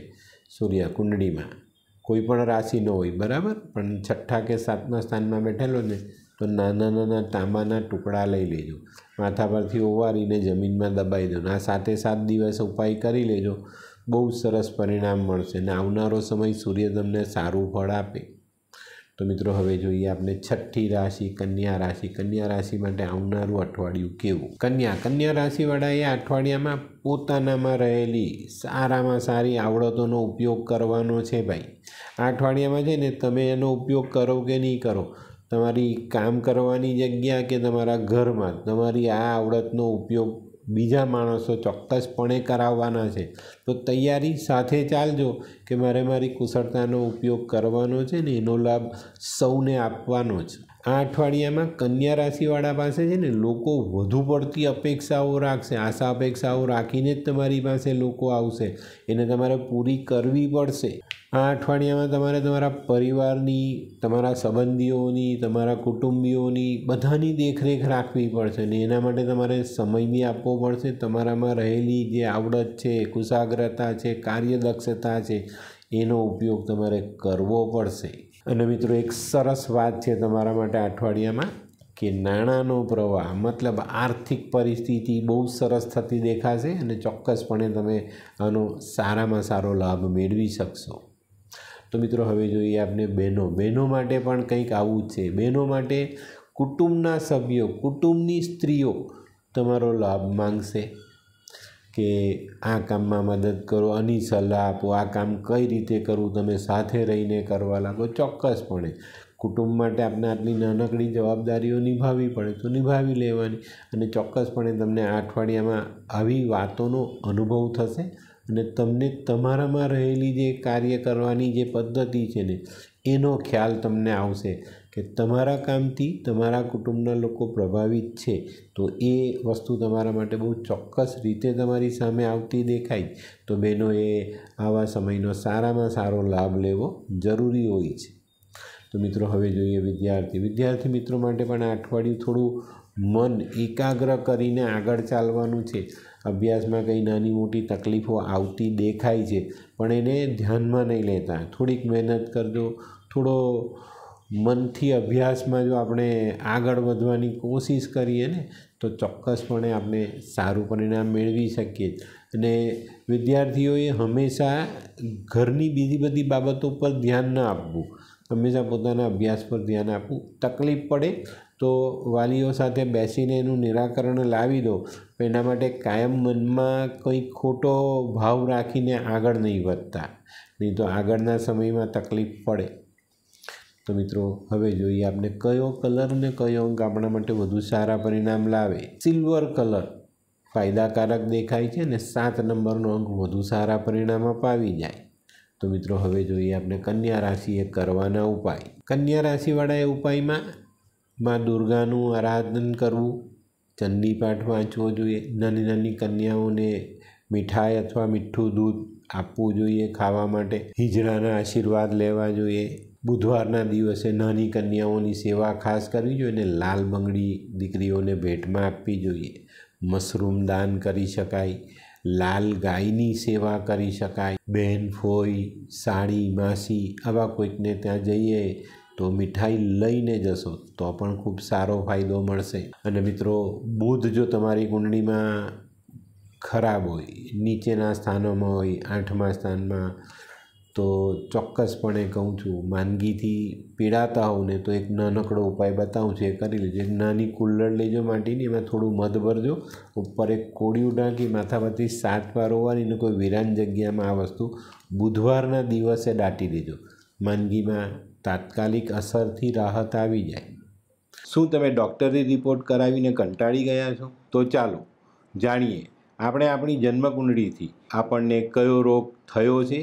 સૂર્ય કુંડળીમાં કોઈ પણ રાશિનો હોય બરાબર પણ છઠ્ઠા કે સાતમા સ્થાનમાં બેઠેલો ને તો નાના નાના તાંબાના ટુકડા લઈ લેજો માથા પરથી ઓવારીને જમીનમાં દબાઈ દો આ સાતે સાત દિવસ ઉપાય કરી લેજો બહુ સરસ પરિણામ મળશે ને આવનારો સમય સૂર્ય તમને સારું ફળ આપે તો મિત્રો હવે જોઈએ આપણે છઠ્ઠી રાશિ કન્યા રાશિ કન્યા રાશિ માટે આવનારું અઠવાડિયું કેવું કન્યા કન્યા રાશિવાળાએ અઠવાડિયામાં પોતાનામાં રહેલી સારામાં સારી આવડતોનો ઉપયોગ કરવાનો છે ભાઈ આ અઠવાડિયામાં છે ને તમે એનો ઉપયોગ કરો કે નહીં કરો તમારી કામ કરવાની જગ્યા કે તમારા ઘરમાં તમારી આ આવડતનો ઉપયોગ બીજા માણસો ચોક્કસપણે કરાવવાના છે તો તૈયારી સાથે ચાલજો કે મારે મારી કુશળતાનો ઉપયોગ કરવાનો છે ને એનો લાભ સૌને આપવાનો છે આ અઠવાડિયામાં કન્યા રાશિવાળા પાસે છે ને લોકો વધુ પડતી અપેક્ષાઓ રાખશે આશા અપેક્ષાઓ રાખીને જ તમારી પાસે લોકો આવશે એને તમારે પૂરી કરવી પડશે આ અઠવાડિયામાં તમારે તમારા પરિવારની તમારા સંબંધીઓની તમારા કુટુંબીઓની બધાની દેખરેખ રાખવી પડશે ને એના માટે તમારે સમય બી આપવો પડશે તમારામાં રહેલી જે આવડત છે કુશાગ્રતા છે કાર્યદક્ષતા છે એનો ઉપયોગ તમારે કરવો પડશે અને મિત્રો એક સરસ વાત છે તમારા માટે અઠવાડિયામાં કે નાણાંનો પ્રવાહ મતલબ આર્થિક પરિસ્થિતિ બહુ સરસ થતી દેખાશે અને ચોક્કસપણે તમે આનો સારામાં સારો લાભ મેળવી શકશો તો મિત્રો હવે જોઈએ આપણે બહેનો બહેનો માટે પણ કંઈક આવું છે બહેનો માટે કુટુંબના સભ્યો કુટુંબની સ્ત્રીઓ તમારો લાભ માંગશે કે આ કામમાં મદદ કરો આની સલાહ આપો આ કામ કઈ રીતે કરવું તમે સાથે રહીને કરવા લાગો ચોક્કસપણે કુટુંબ માટે આપણે આટલી નાનકડી જવાબદારીઓ નિભાવવી પડે તો નિભાવી લેવાની અને ચોક્કસપણે તમને આ અઠવાડિયામાં આવી વાતોનો અનુભવ થશે અને તમને તમારામાં રહેલી જે કાર્ય કરવાની જે પદ્ધતિ છે ને એનો ખ્યાલ તમને આવશે કે તમારા કામથી તમારા કુટુંબના લોકો પ્રભાવિત છે તો એ વસ્તુ તમારા માટે બહુ ચોક્કસ રીતે તમારી સામે આવતી દેખાય તો એ આવા સમયનો સારામાં સારો લાભ લેવો જરૂરી હોય છે તો મિત્રો હવે જોઈએ વિદ્યાર્થી વિદ્યાર્થી મિત્રો માટે પણ અઠવાડિયું થોડું મન એકાગ્ર કરીને આગળ ચાલવાનું છે અભ્યાસમાં કંઈ નાની મોટી તકલીફો આવતી દેખાય છે પણ એને ધ્યાનમાં નહીં લેતા થોડીક મહેનત કરજો થોડો મનથી અભ્યાસમાં જો આપણે આગળ વધવાની કોશિશ કરીએ ને તો ચોક્કસપણે આપણે સારું પરિણામ મેળવી શકીએ અને વિદ્યાર્થીઓએ હંમેશા ઘરની બીજી બધી બાબતો પર ધ્યાન ન આપવું હંમેશા પોતાના અભ્યાસ પર ધ્યાન આપવું તકલીફ પડે તો વાલીઓ સાથે બેસીને એનું નિરાકરણ લાવી દો એના માટે કાયમ મનમાં કંઈ ખોટો ભાવ રાખીને આગળ નહીં વધતા નહીં તો આગળના સમયમાં તકલીફ પડે તો મિત્રો હવે જોઈએ આપણે કયો કલર ને કયો અંક આપણા માટે વધુ સારા પરિણામ લાવે સિલ્વર કલર ફાયદાકારક દેખાય છે અને સાત નંબરનો અંક વધુ સારા પરિણામ અપાવી જાય તો મિત્રો હવે જોઈએ આપણે કન્યા રાશિએ કરવાના ઉપાય કન્યા રાશિવાળા એ ઉપાયમાં મા દુર્ગાનું આરાધન કરવું ચંડી પાઠ વાંચવો જોઈએ નાની નાની કન્યાઓને મીઠાઈ અથવા મીઠું દૂધ આપવું જોઈએ ખાવા માટે હિજડાના આશીર્વાદ લેવા જોઈએ બુધવારના દિવસે નાની કન્યાઓની સેવા ખાસ કરવી જોઈએ અને લાલ બંગડી દીકરીઓને ભેટમાં આપવી જોઈએ મશરૂમ દાન કરી શકાય લાલ ગાયની સેવા કરી શકાય બહેન ફોઈ સાડી માસી આવા કોઈકને ત્યાં જઈએ તો મીઠાઈ લઈને જશો તો પણ ખૂબ સારો ફાયદો મળશે અને મિત્રો બુધ જો તમારી કુંડળીમાં ખરાબ હોય નીચેના સ્થાનોમાં હોય આઠમા સ્થાનમાં તો ચોક્કસપણે કહું છું માંદગીથી પીડાતા હોઉં ને તો એક નાનકડો ઉપાય બતાવું છું એ કરી લેજો એક નાની કુલ્લડ લેજો માટીની એમાં થોડું મધ ભરજો ઉપર એક કોળિયું ઢાંકી માથામાંથી સાત વાર હોવાની ને કોઈ વિરાન જગ્યામાં આ વસ્તુ બુધવારના દિવસે દાટી દેજો માંદગીમાં તાત્કાલિક અસરથી રાહત આવી જાય શું તમે ડૉક્ટરી રિપોર્ટ કરાવીને કંટાળી ગયા છો તો ચાલો જાણીએ આપણે આપણી જન્મકુંડળીથી આપણને કયો રોગ થયો છે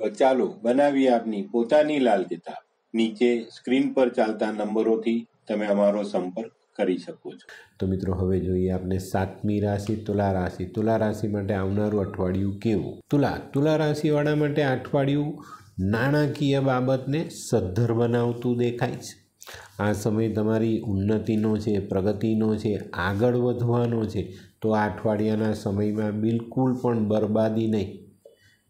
તો ચાલો બનાવી આપની પોતાની લાલ કિતાબ નીચે સ્ક્રીન પર ચાલતા નંબરોથી તમે અમારો સંપર્ક કરી શકો છો તો મિત્રો હવે જોઈએ આપને સાતમી રાશિ તુલા રાશિ તુલા રાશિ માટે આવનારું અઠવાડિયું કેવું તુલા તુલા રાશિવાળા માટે અઠવાડિયું નાણાકીય બાબતને સદ્ધર બનાવતું દેખાય છે આ સમય તમારી ઉન્નતિનો છે પ્રગતિનો છે આગળ વધવાનો છે તો આ અઠવાડિયાના સમયમાં બિલકુલ પણ બરબાદી નહીં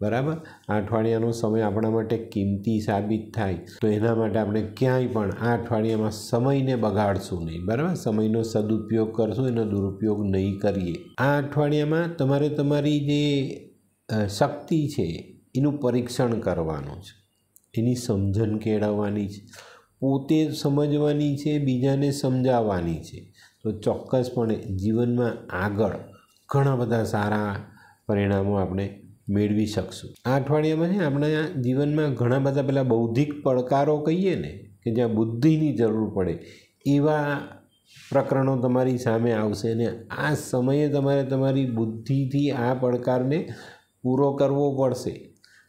બરાબર આ અઠવાડિયાનો સમય આપણા માટે કિંમતી સાબિત થાય તો એના માટે આપણે ક્યાંય પણ આ અઠવાડિયામાં સમયને બગાડશું નહીં બરાબર સમયનો સદુપયોગ કરશું એનો દુરુપયોગ નહીં કરીએ આ અઠવાડિયામાં તમારે તમારી જે શક્તિ છે એનું પરીક્ષણ કરવાનું છે એની સમજણ કેળવવાની છે પોતે સમજવાની છે બીજાને સમજાવવાની છે તો ચોક્કસપણે જીવનમાં આગળ ઘણા બધા સારા પરિણામો આપણે મેળવી શકશું આ અઠવાડિયામાં છે આપણા જીવનમાં ઘણા બધા પેલા બૌદ્ધિક પડકારો કહીએ ને કે જ્યાં બુદ્ધિની જરૂર પડે એવા પ્રકરણો તમારી સામે આવશે અને આ સમયે તમારે તમારી બુદ્ધિથી આ પડકારને પૂરો કરવો પડશે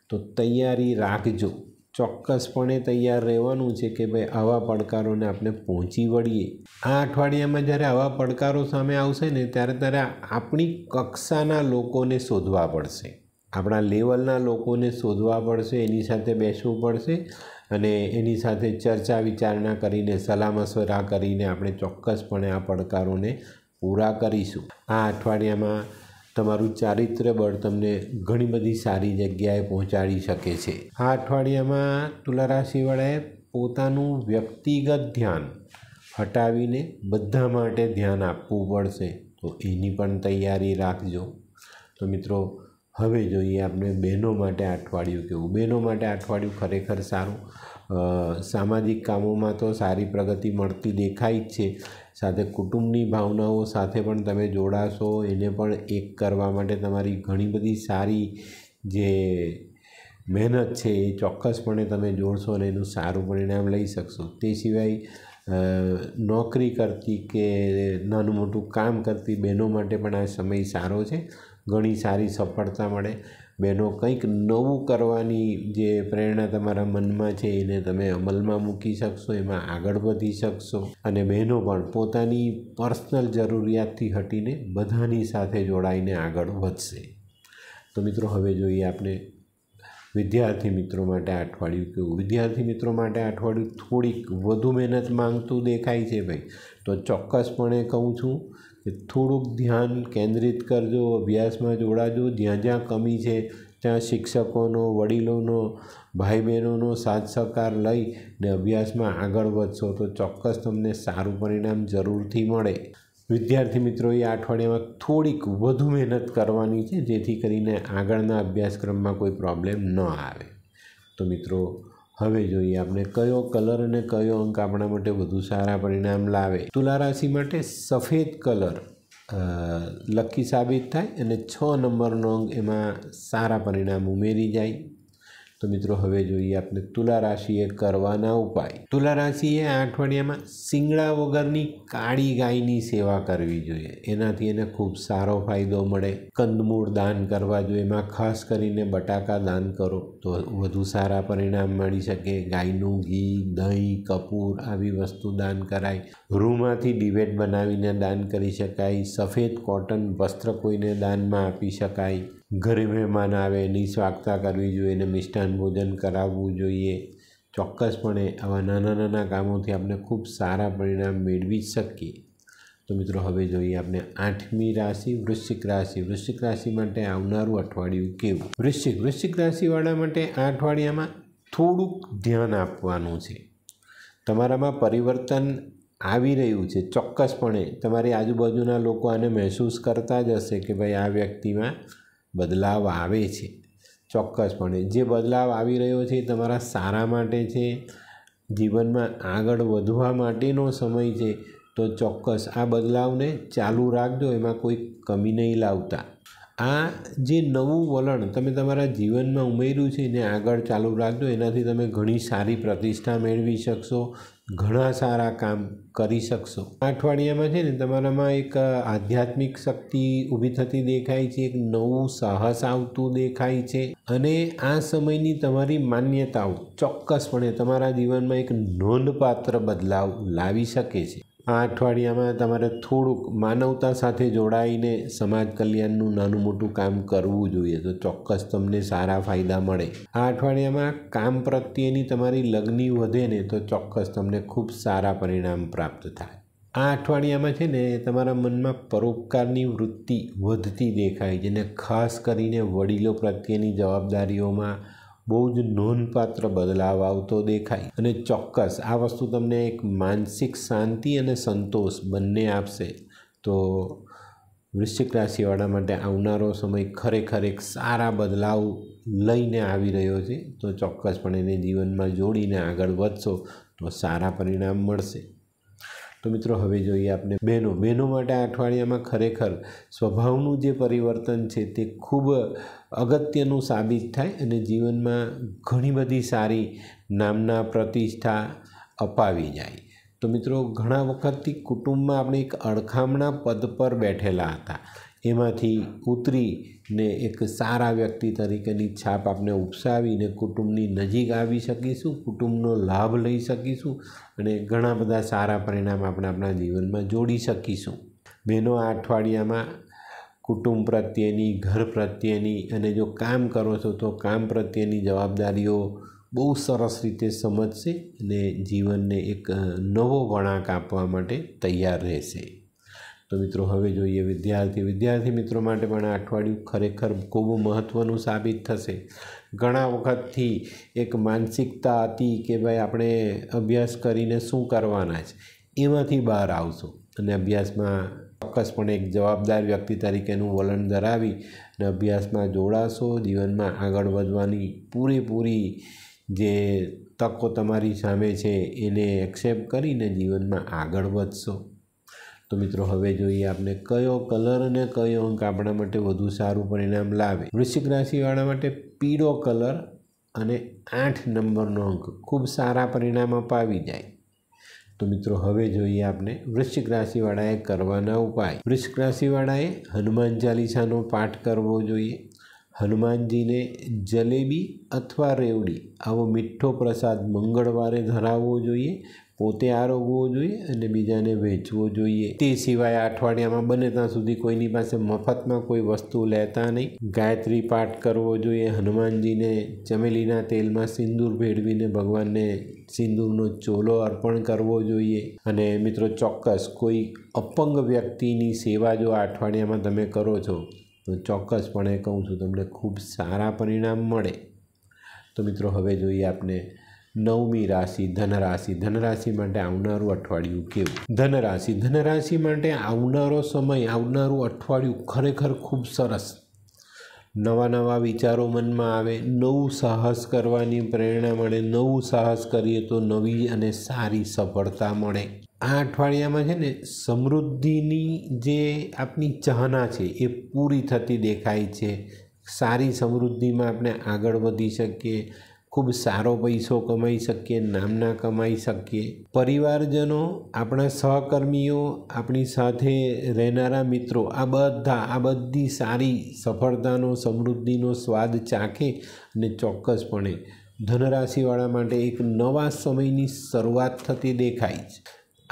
તો તૈયારી રાખજો ચોક્કસપણે તૈયાર રહેવાનું છે કે ભાઈ આવા પડકારોને આપણે પહોંચી વળીએ આ અઠવાડિયામાં જ્યારે આવા પડકારો સામે આવશે ને ત્યારે ત્યારે આપણી કક્ષાના લોકોને શોધવા પડશે આપણા લેવલના લોકોને શોધવા પડશે એની સાથે બેસવું પડશે અને એની સાથે ચર્ચા વિચારણા કરીને સલામશવરા કરીને આપણે ચોક્કસપણે આ પડકારોને પૂરા કરીશું આ અઠવાડિયામાં તમારું ચારિત્ર્ય બળ તમને ઘણી બધી સારી જગ્યાએ પહોંચાડી શકે છે આ અઠવાડિયામાં તુલા રાશિવાળાએ પોતાનું વ્યક્તિગત ધ્યાન હટાવીને બધા માટે ધ્યાન આપવું પડશે તો એની પણ તૈયારી રાખજો તો મિત્રો હવે જોઈએ આપણે બહેનો માટે અઠવાડિયું કેવું બહેનો માટે અઠવાડિયું ખરેખર સારું સામાજિક કામોમાં તો સારી પ્રગતિ મળતી દેખાય જ છે સાથે કુટુંબની ભાવનાઓ સાથે પણ તમે જોડાશો એને પણ એક કરવા માટે તમારી ઘણી બધી સારી જે મહેનત છે એ ચોક્કસપણે તમે જોડશો અને એનું સારું પરિણામ લઈ શકશો તે સિવાય નોકરી કરતી કે નાનું મોટું કામ કરતી બહેનો માટે પણ આ સમય સારો છે ઘણી સારી સફળતા મળે બહેનો કંઈક નવું કરવાની જે પ્રેરણા તમારા મનમાં છે એને તમે અમલમાં મૂકી શકશો એમાં આગળ વધી શકશો અને બહેનો પણ પોતાની પર્સનલ જરૂરિયાતથી હટીને બધાની સાથે જોડાઈને આગળ વધશે તો મિત્રો હવે જોઈએ આપણે વિદ્યાર્થી મિત્રો માટે અઠવાડિયું કેવું વિદ્યાર્થી મિત્રો માટે અઠવાડિયું થોડીક વધુ મહેનત માંગતું દેખાય છે ભાઈ તો ચોક્કસપણે કહું છું થોડુંક ધ્યાન કેન્દ્રિત કરજો અભ્યાસમાં જોડાજો જ્યાં જ્યાં કમી છે ત્યાં શિક્ષકોનો વડીલોનો ભાઈ બહેનોનો સાથ સહકાર લઈ ને અભ્યાસમાં આગળ વધશો તો ચોક્કસ તમને સારું પરિણામ જરૂરથી મળે વિદ્યાર્થી મિત્રો એ અઠવાડિયામાં થોડીક વધુ મહેનત કરવાની છે જેથી કરીને આગળના અભ્યાસક્રમમાં કોઈ પ્રોબ્લેમ ન આવે તો મિત્રો હવે જોઈએ આપણે કયો કલર અને કયો અંક આપણા માટે વધુ સારા પરિણામ લાવે તુલા રાશિ માટે સફેદ કલર લકી સાબિત થાય અને છ નંબરનો અંક એમાં સારા પરિણામ ઉમેરી જાય તો મિત્રો હવે જોઈએ આપણે તુલા રાશિએ કરવાના ઉપાય તુલા રાશિએ આ અઠવાડિયામાં સિંગડા વગરની કાળી ગાયની સેવા કરવી જોઈએ એનાથી એને ખૂબ સારો ફાયદો મળે કંદમૂળ દાન કરવા જોઈએ એમાં ખાસ કરીને બટાકા દાન કરો તો વધુ સારા પરિણામ મળી શકે ગાયનું ઘી દહીં કપૂર આવી વસ્તુ દાન કરાય રૂમાંથી ડિબેટ બનાવીને દાન કરી શકાય સફેદ કોટન વસ્ત્ર કોઈને દાનમાં આપી શકાય ઘરે મહેમાન આવે એની સ્વાગતા કરવી જોઈએ એને મિષ્ટાન ભોજન કરાવવું જોઈએ ચોક્કસપણે આવા નાના નાના કામોથી આપણે ખૂબ સારા પરિણામ મેળવી શકીએ તો મિત્રો હવે જોઈએ આપણે આઠમી રાશિ વૃશ્ચિક રાશિ વૃશ્ચિક રાશિ માટે આવનારું અઠવાડિયું કેવું વૃશ્ચિક વૃશ્ચિક રાશિવાળા માટે આ અઠવાડિયામાં થોડુંક ધ્યાન આપવાનું છે તમારામાં પરિવર્તન આવી રહ્યું છે ચોક્કસપણે તમારી આજુબાજુના લોકો આને મહેસૂસ કરતા જ હશે કે ભાઈ આ વ્યક્તિમાં બદલાવ આવે છે ચોક્કસપણે જે બદલાવ આવી રહ્યો છે તમારા સારા માટે છે જીવનમાં આગળ વધવા માટેનો સમય છે તો ચોક્કસ આ બદલાવને ચાલુ રાખજો એમાં કોઈ કમી નહીં લાવતા આ જે નવું વલણ તમે તમારા જીવનમાં ઉમેર્યું છે એને આગળ ચાલુ રાખજો એનાથી તમે ઘણી સારી પ્રતિષ્ઠા મેળવી શકશો ઘણા સારા કામ કરી શકશો અઠવાડિયામાં છે ને તમારામાં એક આધ્યાત્મિક શક્તિ ઊભી થતી દેખાય છે એક નવું સાહસ આવતું દેખાય છે અને આ સમયની તમારી માન્યતાઓ ચોક્કસપણે તમારા જીવનમાં એક નોંધપાત્ર બદલાવ લાવી શકે છે આ અઠવાડિયામાં તમારે થોડુંક માનવતા સાથે જોડાઈને સમાજ કલ્યાણનું નાનું મોટું કામ કરવું જોઈએ તો ચોક્કસ તમને સારા ફાયદા મળે આ અઠવાડિયામાં કામ પ્રત્યેની તમારી લગની વધે ને તો ચોક્કસ તમને ખૂબ સારા પરિણામ પ્રાપ્ત થાય આ અઠવાડિયામાં છે ને તમારા મનમાં પરોપકારની વૃત્તિ વધતી દેખાય જેને ખાસ કરીને વડીલો પ્રત્યેની જવાબદારીઓમાં બહુ જ નોંધપાત્ર બદલાવ આવતો દેખાય અને ચોક્કસ આ વસ્તુ તમને એક માનસિક શાંતિ અને સંતોષ બંને આપશે તો વૃશ્ચિક રાશિવાળા માટે આવનારો સમય ખરેખર એક સારા બદલાવ લઈને આવી રહ્યો છે તો ચોક્કસપણે એને જીવનમાં જોડીને આગળ વધશો તો સારા પરિણામ મળશે તો મિત્રો હવે જોઈએ આપણે બહેનો બહેનો માટે આ અઠવાડિયામાં ખરેખર સ્વભાવનું જે પરિવર્તન છે તે ખૂબ અગત્યનું સાબિત થાય અને જીવનમાં ઘણી બધી સારી નામના પ્રતિષ્ઠા અપાવી જાય તો મિત્રો ઘણા વખતથી કુટુંબમાં આપણે એક અડખામણા પદ પર બેઠેલા હતા એમાંથી ઉતરી ને એક સારા વ્યક્તિ તરીકેની છાપ આપણે ઉપસાવીને કુટુંબની નજીક આવી શકીશું કુટુંબનો લાભ લઈ શકીશું અને ઘણા બધા સારા પરિણામ આપણે આપણા જીવનમાં જોડી શકીશું બહેનો આ અઠવાડિયામાં કુટુંબ પ્રત્યેની ઘર પ્રત્યેની અને જો કામ કરો છો તો કામ પ્રત્યેની જવાબદારીઓ બહુ સરસ રીતે સમજશે અને જીવનને એક નવો વળાંક આપવા માટે તૈયાર રહેશે તો મિત્રો હવે જોઈએ વિદ્યાર્થી વિદ્યાર્થી મિત્રો માટે પણ આ અઠવાડિયું ખરેખર ખૂબ મહત્ત્વનું સાબિત થશે ઘણા વખતથી એક માનસિકતા હતી કે ભાઈ આપણે અભ્યાસ કરીને શું કરવાના છે એમાંથી બહાર આવશો અને અભ્યાસમાં ચોક્કસપણે એક જવાબદાર વ્યક્તિ તરીકેનું વલણ ધરાવી અને અભ્યાસમાં જોડાશો જીવનમાં આગળ વધવાની પૂરેપૂરી જે તકો તમારી સામે છે એને એક્સેપ્ટ કરીને જીવનમાં આગળ વધશો તો મિત્રો હવે જોઈએ આપણે કયો કલર અને કયો અંક આપણા માટે વધુ સારું પરિણામ લાવે વૃશ્ચિક રાશિવાળા માટે પીળો કલર અને આઠ નંબરનો અંક ખૂબ સારા પરિણામ અપાવી જાય તો મિત્રો હવે જોઈએ આપને વૃશ્ચિક રાશિવાળાએ કરવાના ઉપાય વૃશ્ચિક રાશિવાળાએ હનુમાન ચાલીસાનો પાઠ કરવો જોઈએ હનુમાનજીને જલેબી અથવા રેવડી આવો મીઠો પ્રસાદ મંગળવારે ધરાવવો જોઈએ પોતે આરોગવો જોઈએ અને બીજાને વેચવો જોઈએ તે સિવાય અઠવાડિયામાં બને ત્યાં સુધી કોઈની પાસે મફતમાં કોઈ વસ્તુ લેતા નહીં ગાયત્રી પાઠ કરવો જોઈએ હનુમાનજીને ચમેલીના તેલમાં સિંદૂર ભેળવીને ભગવાનને સિંદૂરનો ચોલો અર્પણ કરવો જોઈએ અને મિત્રો ચોક્કસ કોઈ અપંગ વ્યક્તિની સેવા જો અઠવાડિયામાં તમે કરો છો તો ચોક્કસપણે કહું છું તમને ખૂબ સારા પરિણામ મળે તો મિત્રો હવે જોઈએ આપને નવમી રાશિ ધનરાશિ ધનરાશિ માટે આવનારું અઠવાડિયું કેવું ધનરાશિ ધનરાશિ માટે આવનારો સમય આવનારું અઠવાડિયું ખરેખર ખૂબ સરસ નવા નવા વિચારો મનમાં આવે નવું સાહસ કરવાની પ્રેરણા મળે નવું સાહસ કરીએ તો નવી અને સારી સફળતા મળે આ અઠવાડિયામાં છે ને સમૃદ્ધિની જે આપની ચાહના છે એ પૂરી થતી દેખાય છે સારી સમૃદ્ધિમાં આપણે આગળ વધી શકીએ ખૂબ સારો પૈસો કમાઈ શકીએ નામના કમાઈ શકીએ પરિવારજનો આપણા સહકર્મીઓ આપણી સાથે રહેનારા મિત્રો આ બધા આ બધી સારી સફળતાનો સમૃદ્ધિનો સ્વાદ ચાખે અને ચોક્કસપણે ધનરાશિવાળા માટે એક નવા સમયની શરૂઆત થતી દેખાય છે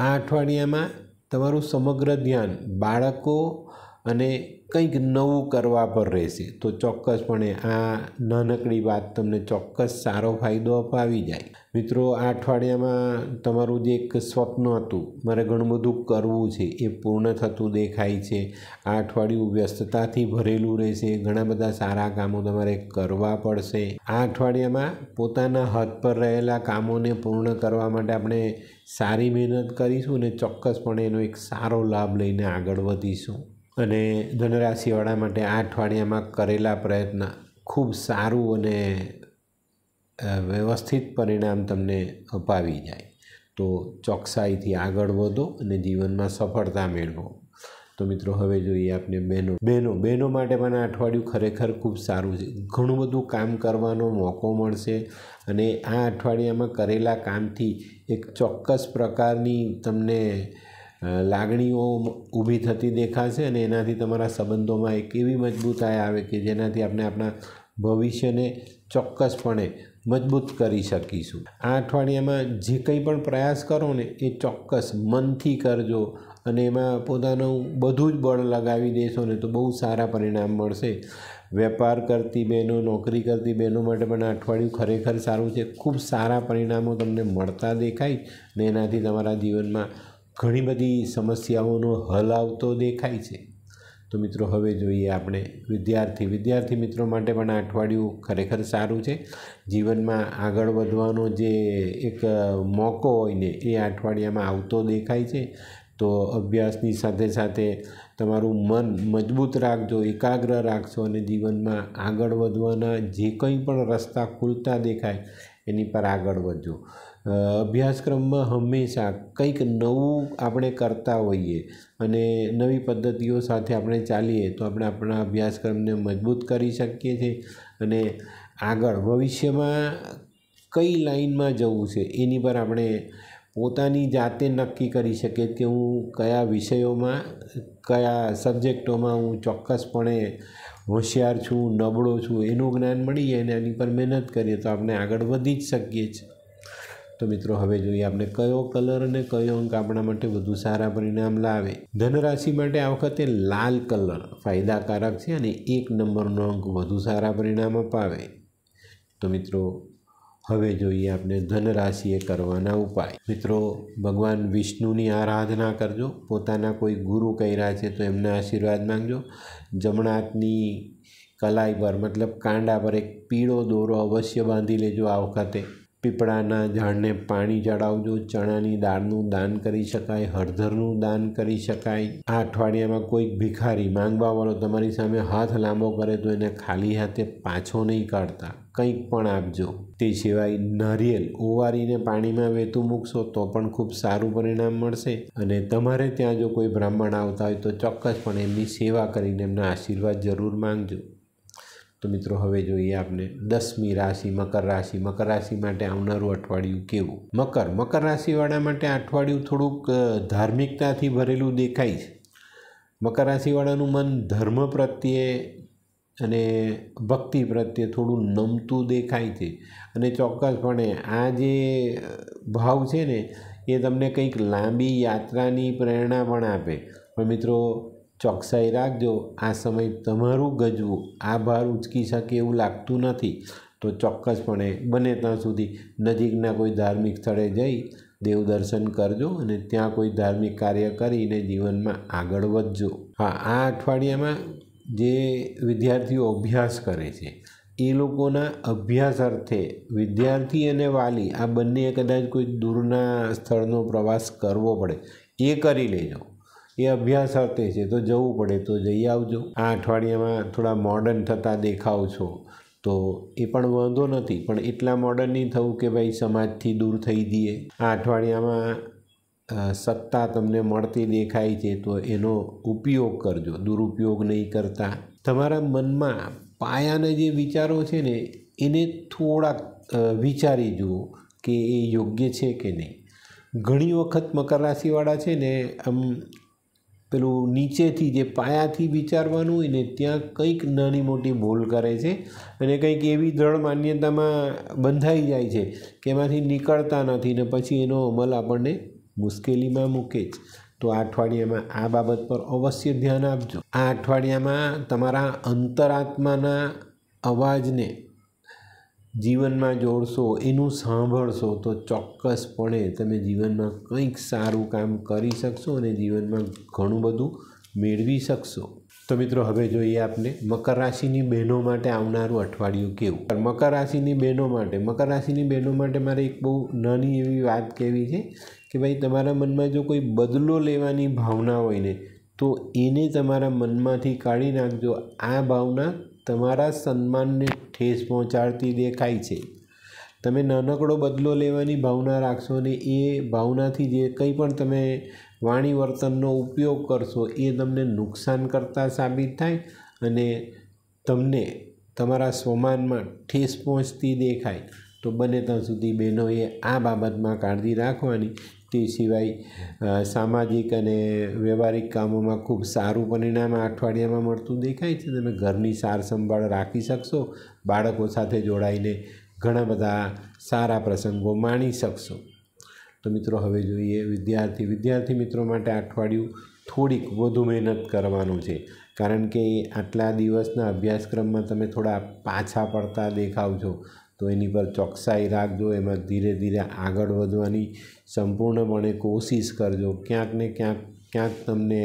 આ અઠવાડિયામાં તમારું સમગ્ર ધ્યાન બાળકો અને કંઈક નવું કરવા પર રહેશે તો ચોક્કસપણે આ નાનકડી વાત તમને ચોક્કસ સારો ફાયદો અપાવી જાય મિત્રો આ અઠવાડિયામાં તમારું જે એક સ્વપ્ન હતું મારે ઘણું બધું કરવું છે એ પૂર્ણ થતું દેખાય છે આ અઠવાડિયું વ્યસ્તતાથી ભરેલું રહેશે ઘણા બધા સારા કામો તમારે કરવા પડશે આ અઠવાડિયામાં પોતાના હાથ પર રહેલા કામોને પૂર્ણ કરવા માટે આપણે સારી મહેનત કરીશું અને ચોક્કસપણે એનો એક સારો લાભ લઈને આગળ વધીશું અને ધનરાશિવાળા માટે આ અઠવાડિયામાં કરેલા પ્રયત્ન ખૂબ સારું અને વ્યવસ્થિત પરિણામ તમને અપાવી જાય તો ચોકસાઈથી આગળ વધો અને જીવનમાં સફળતા મેળવો તો મિત્રો હવે જોઈએ આપને બહેનો બહેનો બહેનો માટે પણ આ અઠવાડિયું ખરેખર ખૂબ સારું છે ઘણું બધું કામ કરવાનો મોકો મળશે અને આ અઠવાડિયામાં કરેલા કામથી એક ચોક્કસ પ્રકારની તમને લાગણીઓ ઊભી થતી દેખાશે અને એનાથી તમારા સંબંધોમાં એક એવી મજબૂતાઈ આવે કે જેનાથી આપણે આપણા ભવિષ્યને ચોક્કસપણે મજબૂત કરી શકીશું આ અઠવાડિયામાં જે કંઈ પણ પ્રયાસ કરો ને એ ચોક્કસ મનથી કરજો અને એમાં પોતાનું બધું જ બળ લગાવી દેશો ને તો બહુ સારા પરિણામ મળશે વેપાર કરતી બહેનો નોકરી કરતી બહેનો માટે પણ અઠવાડિયું ખરેખર સારું છે ખૂબ સારા પરિણામો તમને મળતા દેખાય ને એનાથી તમારા જીવનમાં ઘણી બધી સમસ્યાઓનો હલ આવતો દેખાય છે તો મિત્રો હવે જોઈએ આપણે વિદ્યાર્થી વિદ્યાર્થી મિત્રો માટે પણ અઠવાડિયું ખરેખર સારું છે જીવનમાં આગળ વધવાનો જે એક મોકો હોય ને એ અઠવાડિયામાં આવતો દેખાય છે તો અભ્યાસની સાથે સાથે તમારું મન મજબૂત રાખજો એકાગ્ર રાખશો અને જીવનમાં આગળ વધવાના જે કંઈ પણ રસ્તા ખુલતા દેખાય એની પર આગળ વધજો અભ્યાસક્રમમાં હંમેશા કંઈક નવું આપણે કરતા હોઈએ અને નવી પદ્ધતિઓ સાથે આપણે ચાલીએ તો આપણે આપણા અભ્યાસક્રમને મજબૂત કરી શકીએ છીએ અને આગળ ભવિષ્યમાં કઈ લાઇનમાં જવું છે એની પર આપણે પોતાની જાતે નક્કી કરી શકીએ કે હું કયા વિષયોમાં કયા સબ્જેક્ટોમાં હું ચોક્કસપણે હોશિયાર છું નબળો છું એનું જ્ઞાન મળી જાય અને આની પર મહેનત કરીએ તો આપણે આગળ વધી જ શકીએ છીએ તો મિત્રો હવે જોઈએ આપણે કયો કલર અને કયો અંક આપણા માટે વધુ સારા પરિણામ લાવે ધનરાશિ માટે આ વખતે લાલ કલર ફાયદાકારક છે અને એક નંબરનો અંક વધુ સારા પરિણામ અપાવે તો મિત્રો હવે જોઈએ આપણે ધનરાશિએ કરવાના ઉપાય મિત્રો ભગવાન વિષ્ણુની આરાધના કરજો પોતાના કોઈ ગુરુ કર્યા છે તો એમના આશીર્વાદ માંગજો જમણા હાથની કલાઈ પર મતલબ કાંડા પર એક પીળો દોરો અવશ્ય બાંધી લેજો આ વખતે પીપળાના ઝાડને પાણી ચડાવજો ચણાની દાળનું દાન કરી શકાય હળધરનું દાન કરી શકાય આ અઠવાડિયામાં કોઈક ભિખારી માંગવાવાળો તમારી સામે હાથ લાંબો કરે તો એને ખાલી હાથે પાછો નહીં કાઢતા કંઈક પણ આપજો તે સિવાય નારિયેલ ઓવારીને પાણીમાં વેતું મૂકશો તો પણ ખૂબ સારું પરિણામ મળશે અને તમારે ત્યાં જો કોઈ બ્રાહ્મણ આવતા હોય તો ચોક્કસપણે એમની સેવા કરીને એમના આશીર્વાદ જરૂર માંગજો તો મિત્રો હવે જોઈએ આપને દસમી રાશિ મકર રાશિ મકર રાશિ માટે આવનારું અઠવાડિયું કેવું મકર મકર રાશિવાળા માટે અઠવાડિયું થોડુંક ધાર્મિકતાથી ભરેલું દેખાય છે મકર રાશિવાળાનું મન ધર્મ પ્રત્યે અને ભક્તિ પ્રત્યે થોડું નમતું દેખાય છે અને ચોક્કસપણે આ જે ભાવ છે ને એ તમને કંઈક લાંબી યાત્રાની પ્રેરણા પણ આપે પણ મિત્રો ચોકસાઈ રાખજો આ સમય તમારું ગજવું આ ભાર ઉચકી શકે એવું લાગતું નથી તો ચોક્કસપણે બને ત્યાં સુધી નજીકના કોઈ ધાર્મિક સ્થળે જઈ દેવદર્શન કરજો અને ત્યાં કોઈ ધાર્મિક કાર્ય કરીને જીવનમાં આગળ વધજો હા આ અઠવાડિયામાં જે વિદ્યાર્થીઓ અભ્યાસ કરે છે એ લોકોના અભ્યાસ અર્થે વિદ્યાર્થી અને વાલી આ બંને કદાચ કોઈ દૂરના સ્થળનો પ્રવાસ કરવો પડે એ કરી લેજો એ અભ્યાસ અર્થે છે તો જવું પડે તો જઈ આવજો આ અઠવાડિયામાં થોડા મોડર્ન થતા દેખાવ છો તો એ પણ વાંધો નથી પણ એટલા મોડર્ન નહીં થવું કે ભાઈ સમાજથી દૂર થઈ જઈએ આ અઠવાડિયામાં સત્તા તમને મળતી દેખાય છે તો એનો ઉપયોગ કરજો દુરુપયોગ નહીં કરતા તમારા મનમાં પાયાના જે વિચારો છે ને એને થોડાક વિચારી જુઓ કે એ યોગ્ય છે કે નહીં ઘણી વખત મકર રાશિવાળા છે ને આમ પેલું નીચેથી જે પાયાથી વિચારવાનું એને ત્યાં કંઈક નાની મોટી ભૂલ કરે છે અને કંઈક એવી દ્રઢ માન્યતામાં બંધાઈ જાય છે કે એમાંથી નીકળતા નથી ને પછી એનો અમલ આપણને મુશ્કેલીમાં મૂકે જ તો આ અઠવાડિયામાં આ બાબત પર અવશ્ય ધ્યાન આપજો આ અઠવાડિયામાં તમારા અંતરાત્માના અવાજને જીવનમાં જોડશો એનું સાંભળશો તો ચોક્કસપણે તમે જીવનમાં કંઈક સારું કામ કરી શકશો અને જીવનમાં ઘણું બધું મેળવી શકશો તો મિત્રો હવે જોઈએ આપને મકર રાશિની બહેનો માટે આવનારું અઠવાડિયું કેવું મકર રાશિની બહેનો માટે મકર રાશિની બહેનો માટે મારે એક બહુ નાની એવી વાત કહેવી છે કે ભાઈ તમારા મનમાં જો કોઈ બદલો લેવાની ભાવના હોય ને તો એને તમારા મનમાંથી કાઢી નાખજો આ ભાવના તમારા સન્માનને ઠેસ પહોંચાડતી દેખાય છે તમે નાનકડો બદલો લેવાની ભાવના રાખશો અને એ ભાવનાથી જે કંઈ પણ તમે વાણી વર્તનનો ઉપયોગ કરશો એ તમને નુકસાન કરતા સાબિત થાય અને તમને તમારા સ્વમાનમાં ઠેસ પહોંચતી દેખાય તો બને ત્યાં સુધી બહેનોએ આ બાબતમાં કાળજી રાખવાની તે સિવાય સામાજિક અને વ્યવહારિક કામોમાં ખૂબ સારું પરિણામ અઠવાડિયામાં મળતું દેખાય છે તમે ઘરની સાર સંભાળ રાખી શકશો બાળકો સાથે જોડાઈને ઘણા બધા સારા પ્રસંગો માણી શકશો તો મિત્રો હવે જોઈએ વિદ્યાર્થી વિદ્યાર્થી મિત્રો માટે અઠવાડિયું થોડીક વધુ મહેનત કરવાનું છે કારણ કે આટલા દિવસના અભ્યાસક્રમમાં તમે થોડા પાછા પડતા દેખાવ છો તો એની પર ચોકસાઈ રાખજો એમાં ધીરે ધીરે આગળ વધવાની સંપૂર્ણપણે કોશિશ કરજો ક્યાંક ને ક્યાંક ક્યાંક તમને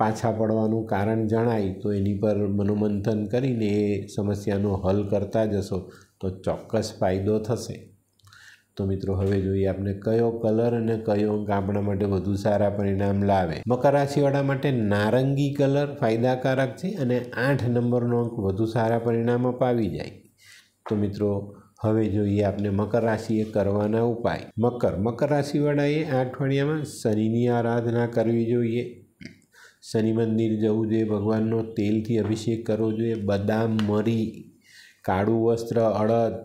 પાછા પડવાનું કારણ જણાય તો એની પર મનોમંથન કરીને એ સમસ્યાનો હલ કરતા જશો તો ચોક્કસ ફાયદો થશે તો મિત્રો હવે જોઈએ આપણે કયો કલર અને કયો અંક આપણા માટે વધુ સારા પરિણામ લાવે મકર રાશિવાળા માટે નારંગી કલર ફાયદાકારક છે અને આઠ નંબરનો અંક વધુ સારા પરિણામ અપાવી જાય તો મિત્રો હવે જોઈએ આપણે મકર રાશિએ કરવાના ઉપાય મકર મકર રાશિવાળાએ આ અઠવાડિયામાં શનિની આરાધના કરવી જોઈએ શનિ મંદિર જવું જોઈએ ભગવાનનો તેલથી અભિષેક કરવો જોઈએ બદામ મરી કાળું વસ્ત્ર અડદ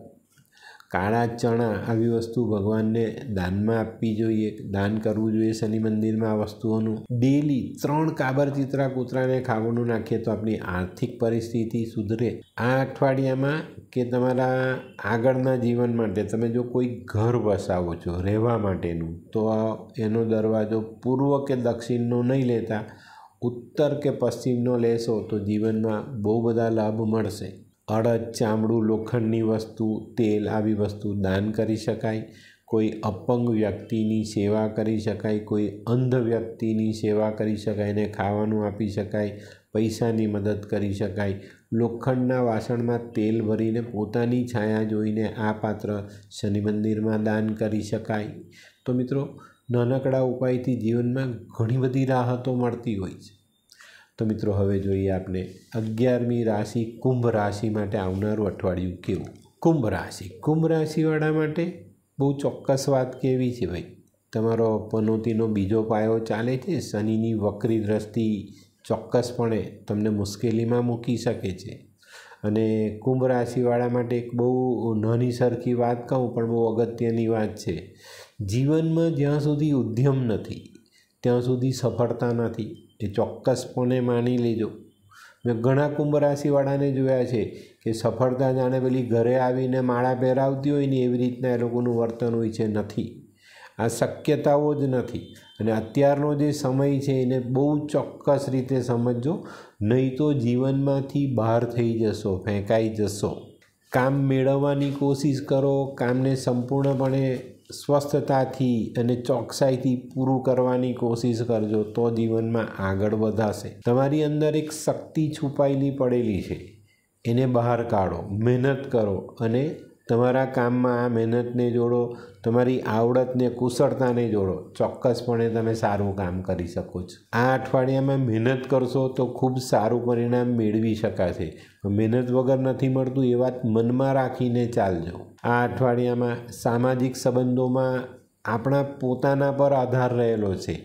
કાળા ચણા આવી વસ્તુ ભગવાનને દાનમાં આપવી જોઈએ દાન કરવું જોઈએ શનિ મંદિરમાં આ વસ્તુઓનું ડેલી ત્રણ કાબર ચિત્રા કૂતરાને ખાવાનું નાખીએ તો આપણી આર્થિક પરિસ્થિતિ સુધરે આ અઠવાડિયામાં કે તમારા આગળના જીવન માટે તમે જો કોઈ ઘર વસાવો છો રહેવા માટેનું તો એનો દરવાજો પૂર્વ કે દક્ષિણનો નહીં લેતા ઉત્તર કે પશ્ચિમનો લેશો તો જીવનમાં બહુ બધા લાભ મળશે અડદ ચામડું લોખંડની વસ્તુ તેલ આવી વસ્તુ દાન કરી શકાય કોઈ અપંગ વ્યક્તિની સેવા કરી શકાય કોઈ અંધ વ્યક્તિની સેવા કરી શકાય એને ખાવાનું આપી શકાય પૈસાની મદદ કરી શકાય લોખંડના વાસણમાં તેલ ભરીને પોતાની છાયા જોઈને આ પાત્ર શનિ મંદિરમાં દાન કરી શકાય તો મિત્રો નાનકડા ઉપાયથી જીવનમાં ઘણી બધી રાહતો મળતી હોય છે તો મિત્રો હવે જોઈએ આપણે અગિયારમી રાશિ કુંભ રાશિ માટે આવનારું અઠવાડિયું કેવું કુંભ રાશિ કુંભ રાશિવાળા માટે બહુ ચોક્કસ વાત કેવી છે ભાઈ તમારો પનોતીનો બીજો પાયો ચાલે છે શનિની વક્રી દ્રષ્ટિ ચોક્કસપણે તમને મુશ્કેલીમાં મૂકી શકે છે અને કુંભ રાશિવાળા માટે એક બહુ નાની સરખી વાત કહું પણ બહુ અગત્યની વાત છે જીવનમાં જ્યાં સુધી ઉદ્યમ નથી ત્યાં સુધી સફળતા નથી જે ચોક્કસપણે માની લેજો મેં ઘણા કુંભ રાશિવાળાને જોયા છે કે સફળતા જાણે પેલી ઘરે આવીને માળા પહેરાવતી હોય ને એવી રીતના એ લોકોનું વર્તન હોય છે નથી આ શક્યતાઓ જ નથી અને અત્યારનો જે સમય છે એને બહુ ચોક્કસ રીતે સમજજો નહીં તો જીવનમાંથી બહાર થઈ જશો ફેંકાઈ જશો કામ મેળવવાની કોશિશ કરો કામને સંપૂર્ણપણે સ્વસ્થતાથી અને ચોકસાઈથી પૂરું કરવાની કોશિશ કરજો તો જીવનમાં આગળ વધાશે તમારી અંદર એક શક્તિ છુપાયેલી પડેલી છે એને બહાર કાઢો મહેનત કરો અને તમારા કામમાં આ મહેનતને જોડો તમારી આવડતને કુશળતાને જોડો ચોક્કસપણે તમે સારું કામ કરી શકો છો આ અઠવાડિયામાં મહેનત કરશો તો ખૂબ સારું પરિણામ મેળવી શકાશે મહેનત વગર નથી મળતું એ વાત મનમાં રાખીને ચાલજો આ અઠવાડિયામાં સામાજિક સંબંધોમાં આપણા પોતાના પર આધાર રહેલો છે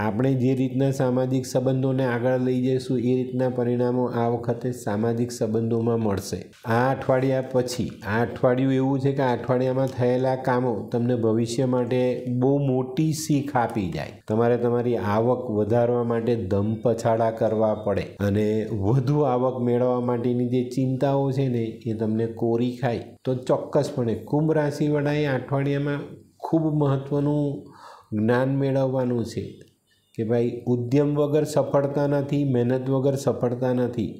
આપણે જે રીતના સામાજિક સંબંધોને આગળ લઈ જઈશું એ રીતના પરિણામો આ વખતે સામાજિક સંબંધોમાં મળશે આ અઠવાડિયા પછી આ અઠવાડિયું એવું છે કે આ અઠવાડિયામાં થયેલા કામો તમને ભવિષ્ય માટે બહુ મોટી શીખ આપી જાય તમારે તમારી આવક વધારવા માટે ધમ પછાડા કરવા પડે અને વધુ આવક મેળવવા માટેની જે ચિંતાઓ છે ને એ તમને કોરી ખાય તો ચોક્કસપણે કુંભ રાશિવાળાએ અઠવાડિયામાં ખૂબ મહત્ત્વનું જ્ઞાન મેળવવાનું છે કે ભાઈ ઉદ્યમ વગર સફળતા નથી મહેનત વગર સફળતા નથી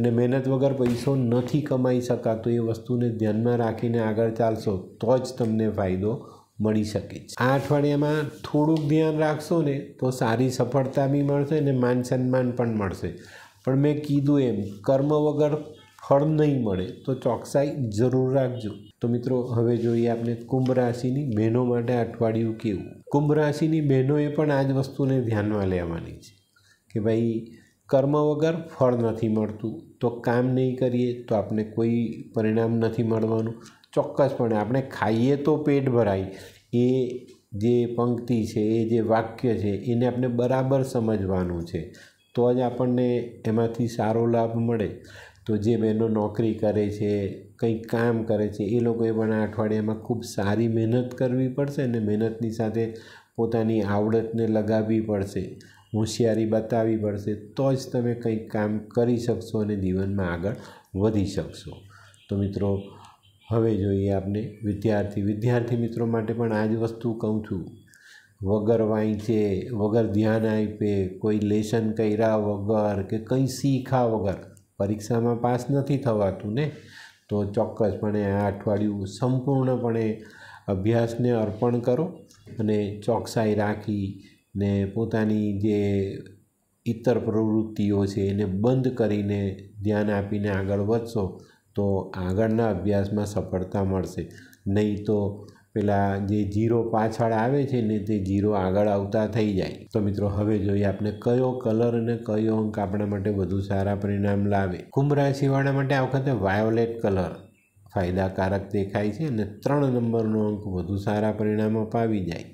અને મહેનત વગર પૈસો નથી કમાઈ શકાતો એ વસ્તુને ધ્યાનમાં રાખીને આગળ ચાલશો તો જ તમને ફાયદો મળી શકે છે આ અઠવાડિયામાં થોડુંક ધ્યાન રાખશો ને તો સારી સફળતા બી મળશે ને માન સન્માન પણ મળશે પણ મેં કીધું એમ કર્મ વગર ફળ નહીં મળે તો ચોકસાઈ જરૂર રાખજો તો મિત્રો હવે જોઈએ આપણે કુંભ રાશિની બહેનો માટે અઠવાડિયું કેવું કુંભ રાશિની બહેનોએ પણ આ જ વસ્તુને ધ્યાનમાં લેવાની છે કે ભાઈ કર્મ વગર ફળ નથી મળતું તો કામ નહીં કરીએ તો આપણે કોઈ પરિણામ નથી મળવાનું ચોક્કસપણે આપણે ખાઈએ તો પેટ ભરાય એ જે પંક્તિ છે એ જે વાક્ય છે એને આપણે બરાબર સમજવાનું છે તો જ આપણને એમાંથી સારો લાભ મળે તો જે બહેનો નોકરી કરે છે કંઈક કામ કરે છે એ લોકોએ પણ આ અઠવાડિયામાં ખૂબ સારી મહેનત કરવી પડશે અને મહેનતની સાથે પોતાની આવડતને લગાવવી પડશે હોશિયારી બતાવવી પડશે તો જ તમે કંઈક કામ કરી શકશો અને જીવનમાં આગળ વધી શકશો તો મિત્રો હવે જોઈએ આપને વિદ્યાર્થી વિદ્યાર્થી મિત્રો માટે પણ આ જ વસ્તુ કહું છું વગર વાંચે વગર ધ્યાન આપે કોઈ લેસન કર્યા વગર કે કંઈ શીખા વગર પરીક્ષામાં પાસ નથી થવાતું ને તો ચોક્કસપણે આ અઠવાડિયું સંપૂર્ણપણે અભ્યાસને અર્પણ કરો અને ચોકસાઈ રાખી ને પોતાની જે ઇતર પ્રવૃત્તિઓ છે એને બંધ કરીને ધ્યાન આપીને આગળ વધશો તો આગળના અભ્યાસમાં સફળતા મળશે નહીં તો પેલા જે જીરો પાછળ આવે છે ને તે જીરો આગળ આવતા થઈ જાય તો મિત્રો હવે જોઈએ આપણે કયો કલર અને કયો અંક આપણા માટે વધુ સારા પરિણામ લાવે કુંભ રાશિવાળા માટે આ વખતે વાયોલેટ કલર ફાયદાકારક દેખાય છે અને ત્રણ નંબરનો અંક વધુ સારા પરિણામ અપાવી જાય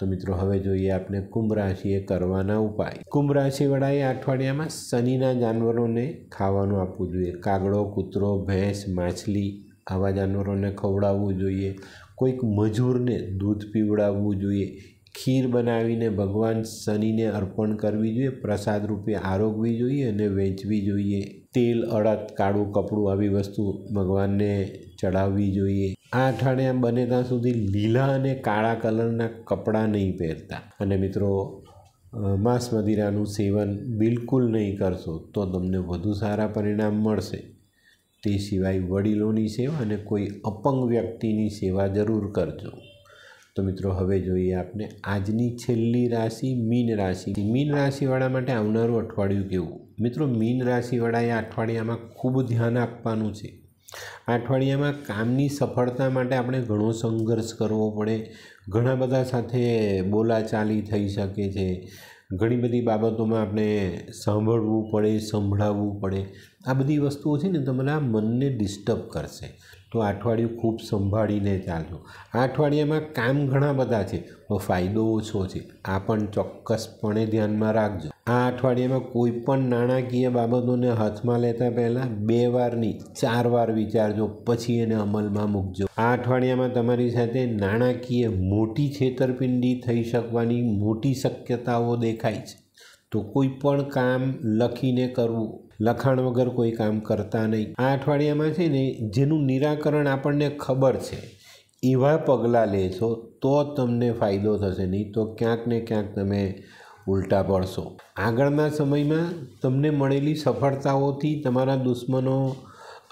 તો મિત્રો હવે જોઈએ આપણે કુંભ રાશિએ કરવાના ઉપાય કુંભ રાશિવાળાએ અઠવાડિયામાં શનિના જાનવરોને ખાવાનું આપવું જોઈએ કાગડો કૂતરો ભેંસ માછલી આવા જાનવરોને ખવડાવવું જોઈએ કોઈક મજૂરને દૂધ પીવડાવવું જોઈએ ખીર બનાવીને ભગવાન શનિને અર્પણ કરવી જોઈએ પ્રસાદ રૂપે આરોગવી જોઈએ અને વેચવી જોઈએ તેલ અડદ કાળું કપડું આવી વસ્તુ ભગવાનને ચડાવવી જોઈએ આ અઠવાડિયા બને ત્યાં સુધી લીલા અને કાળા કલરના કપડાં નહીં પહેરતા અને મિત્રો માંસ મદિરાનું સેવન બિલકુલ નહીં કરશો તો તમને વધુ સારા પરિણામ મળશે તે સિવાય વડીલોની સેવા અને કોઈ અપંગ વ્યક્તિની સેવા જરૂર કરજો તો મિત્રો હવે જોઈએ આપને આજની છેલ્લી રાશિ મીન રાશિ મીન રાશિવાળા માટે આવનારું અઠવાડિયું કેવું મિત્રો મીન રાશિવાળાએ અઠવાડિયામાં ખૂબ ધ્યાન આપવાનું છે અઠવાડિયામાં કામની સફળતા માટે આપણે ઘણો સંઘર્ષ કરવો પડે ઘણા બધા સાથે બોલાચાલી થઈ શકે છે ઘણી બધી બાબતોમાં આપણે સાંભળવું પડે સંભળાવવું પડે આ બધી વસ્તુઓ છે ને તમારા મનને ડિસ્ટર્બ કરશે તો અઠવાડિયું ખૂબ સંભાળીને ચાલજો આ અઠવાડિયામાં કામ ઘણા બધા છે તો ફાયદો ઓછો છે આ પણ ચોક્કસપણે ધ્યાનમાં રાખજો આ અઠવાડિયામાં કોઈ પણ નાણાકીય બાબતોને હાથમાં લેતા પહેલાં બે વારની ચાર વાર વિચારજો પછી એને અમલમાં મૂકજો આ અઠવાડિયામાં તમારી સાથે નાણાકીય મોટી છેતરપિંડી થઈ શકવાની મોટી શક્યતાઓ દેખાય છે તો કોઈ પણ કામ લખીને કરવું લખાણ વગર કોઈ કામ કરતા નહીં આ અઠવાડિયામાં છે ને જેનું નિરાકરણ આપણને ખબર છે એવા પગલાં લેશો તો તમને ફાયદો થશે નહીં તો ક્યાંક ને ક્યાંક તમે ઉલટા પડશો આગળના સમયમાં તમને મળેલી સફળતાઓથી તમારા દુશ્મનો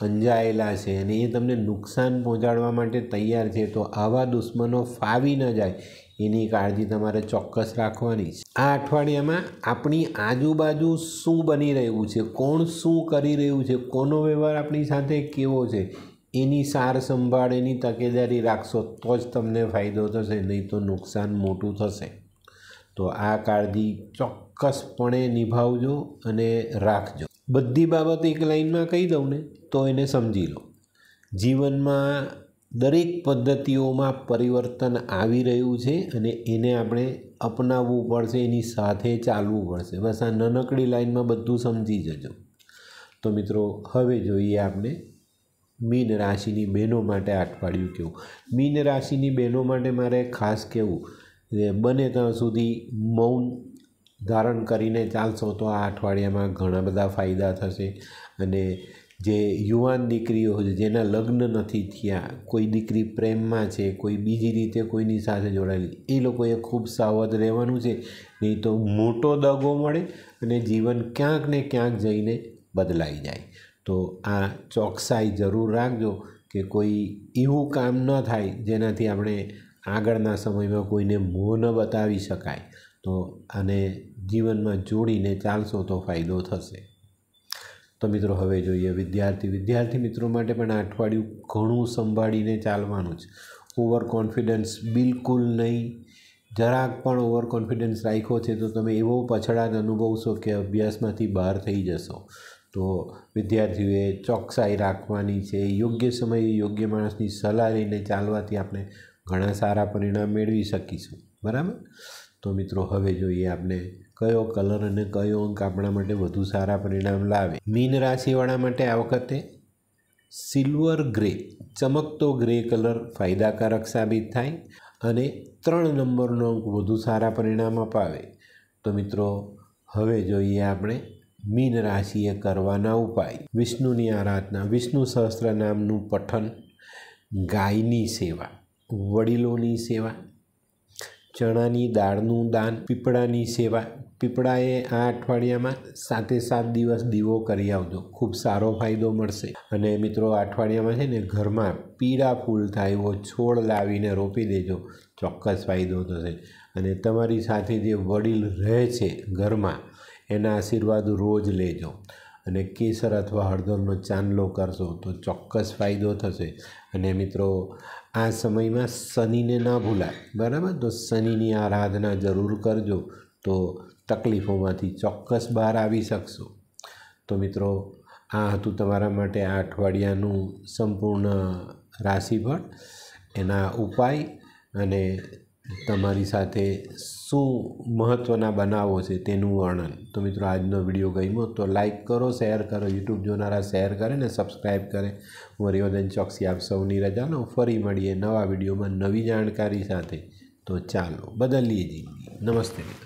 અંજાયેલા છે અને એ તમને નુકસાન પહોંચાડવા માટે તૈયાર છે તો આવા દુશ્મનો ફાવી ન જાય એની કાળજી તમારે ચોક્કસ રાખવાની છે આ અઠવાડિયામાં આપણી આજુબાજુ શું બની રહ્યું છે કોણ શું કરી રહ્યું છે કોનો વ્યવહાર આપણી સાથે કેવો છે એની સાર સંભાળ એની તકેદારી રાખશો તો જ તમને ફાયદો થશે નહીં તો નુકસાન મોટું થશે તો આ કાળજી ચોક્કસપણે નિભાવજો અને રાખજો બધી બાબત એક લાઈનમાં કહી દઉં ને તો એને સમજી લો જીવનમાં દરેક પદ્ધતિઓમાં પરિવર્તન આવી રહ્યું છે અને એને આપણે અપનાવવું પડશે એની સાથે ચાલવું પડશે બસ આ નાનકડી લાઈનમાં બધું સમજી જજો તો મિત્રો હવે જોઈએ આપણે મીન રાશિની બહેનો માટે અઠવાડિયું કેવું મીન રાશિની બહેનો માટે મારે ખાસ કહેવું બને ત્યાં સુધી મૌન ધારણ કરીને ચાલશો તો આ અઠવાડિયામાં ઘણા બધા ફાયદા થશે અને જે યુવાન દીકરીઓ છે જેના લગ્ન નથી થયા કોઈ દીકરી પ્રેમમાં છે કોઈ બીજી રીતે કોઈની સાથે જોડાયેલી એ લોકોએ ખૂબ સાવધ રહેવાનું છે નહીં તો મોટો દગો મળે અને જીવન ક્યાંક ને ક્યાંક જઈને બદલાઈ જાય તો આ ચોકસાઈ જરૂર રાખજો કે કોઈ એવું કામ ન થાય જેનાથી આપણે આગળના સમયમાં કોઈને મોહ ન બતાવી શકાય તો આને જીવનમાં જોડીને ચાલશો તો ફાયદો થશે તો મિત્રો હવે જોઈએ વિદ્યાર્થી વિદ્યાર્થી મિત્રો માટે પણ આ અઠવાડિયું ઘણું સંભાળીને ચાલવાનું જ ઓવર કોન્ફિડન્સ બિલકુલ નહીં જરાક પણ ઓવર કોન્ફિડન્સ રાખ્યો છે તો તમે એવો પછડાટ અનુભવશો કે અભ્યાસમાંથી બહાર થઈ જશો તો વિદ્યાર્થીઓએ ચોકસાઈ રાખવાની છે યોગ્ય સમયે યોગ્ય માણસની સલાહ લઈને ચાલવાથી આપણે ઘણા સારા પરિણામ મેળવી શકીશું બરાબર તો મિત્રો હવે જોઈએ આપણે કયો કલર અને કયો અંક આપણા માટે વધુ સારા પરિણામ લાવે મીન રાશિવાળા માટે આ વખતે સિલ્વર ગ્રે ચમકતો ગ્રે કલર ફાયદાકારક સાબિત થાય અને ત્રણ નંબરનો અંક વધુ સારા પરિણામ અપાવે તો મિત્રો હવે જોઈએ આપણે મીન રાશિએ કરવાના ઉપાય વિષ્ણુની આરાધના વિષ્ણુ સહસ્ત્ર નામનું પઠન ગાયની સેવા વડીલોની સેવા ચણાની દાળનું દાન પીપળાની સેવા પીપળાએ આ અઠવાડિયામાં સાતે સાત દિવસ દીવો કરી આવજો ખૂબ સારો ફાયદો મળશે અને મિત્રો અઠવાડિયામાં છે ને ઘરમાં પીળા ફૂલ થાય એવો છોડ લાવીને રોપી દેજો ચોક્કસ ફાયદો થશે અને તમારી સાથે જે વડીલ રહે છે ઘરમાં એના આશીર્વાદ રોજ લેજો અને કેસર અથવા હળદરનો ચાંદલો કરશો તો ચોક્કસ ફાયદો થશે અને મિત્રો આ સમયમાં શનિને ના ભૂલાય બરાબર તો શનિની આરાધના જરૂર કરજો તો તકલીફોમાંથી ચોક્કસ બહાર આવી શકશો તો મિત્રો આ હતું તમારા માટે આ અઠવાડિયાનું સંપૂર્ણ રાશિફળ એના ઉપાય અને તમારી સાથે શું મહત્ત્વના બનાવો છે તેનું વર્ણન તો મિત્રો આજનો વિડીયો ગમ્યો તો લાઇક કરો શેર કરો યુટ્યુબ જોનારા શેર કરે ને સબસ્ક્રાઈબ કરે હું હરિવર્ધન ચોકસી આપ સૌની રજાનો ફરી મળીએ નવા વિડીયોમાં નવી જાણકારી સાથે તો ચાલો બદલીએ જિંદગી નમસ્તે મિત્રો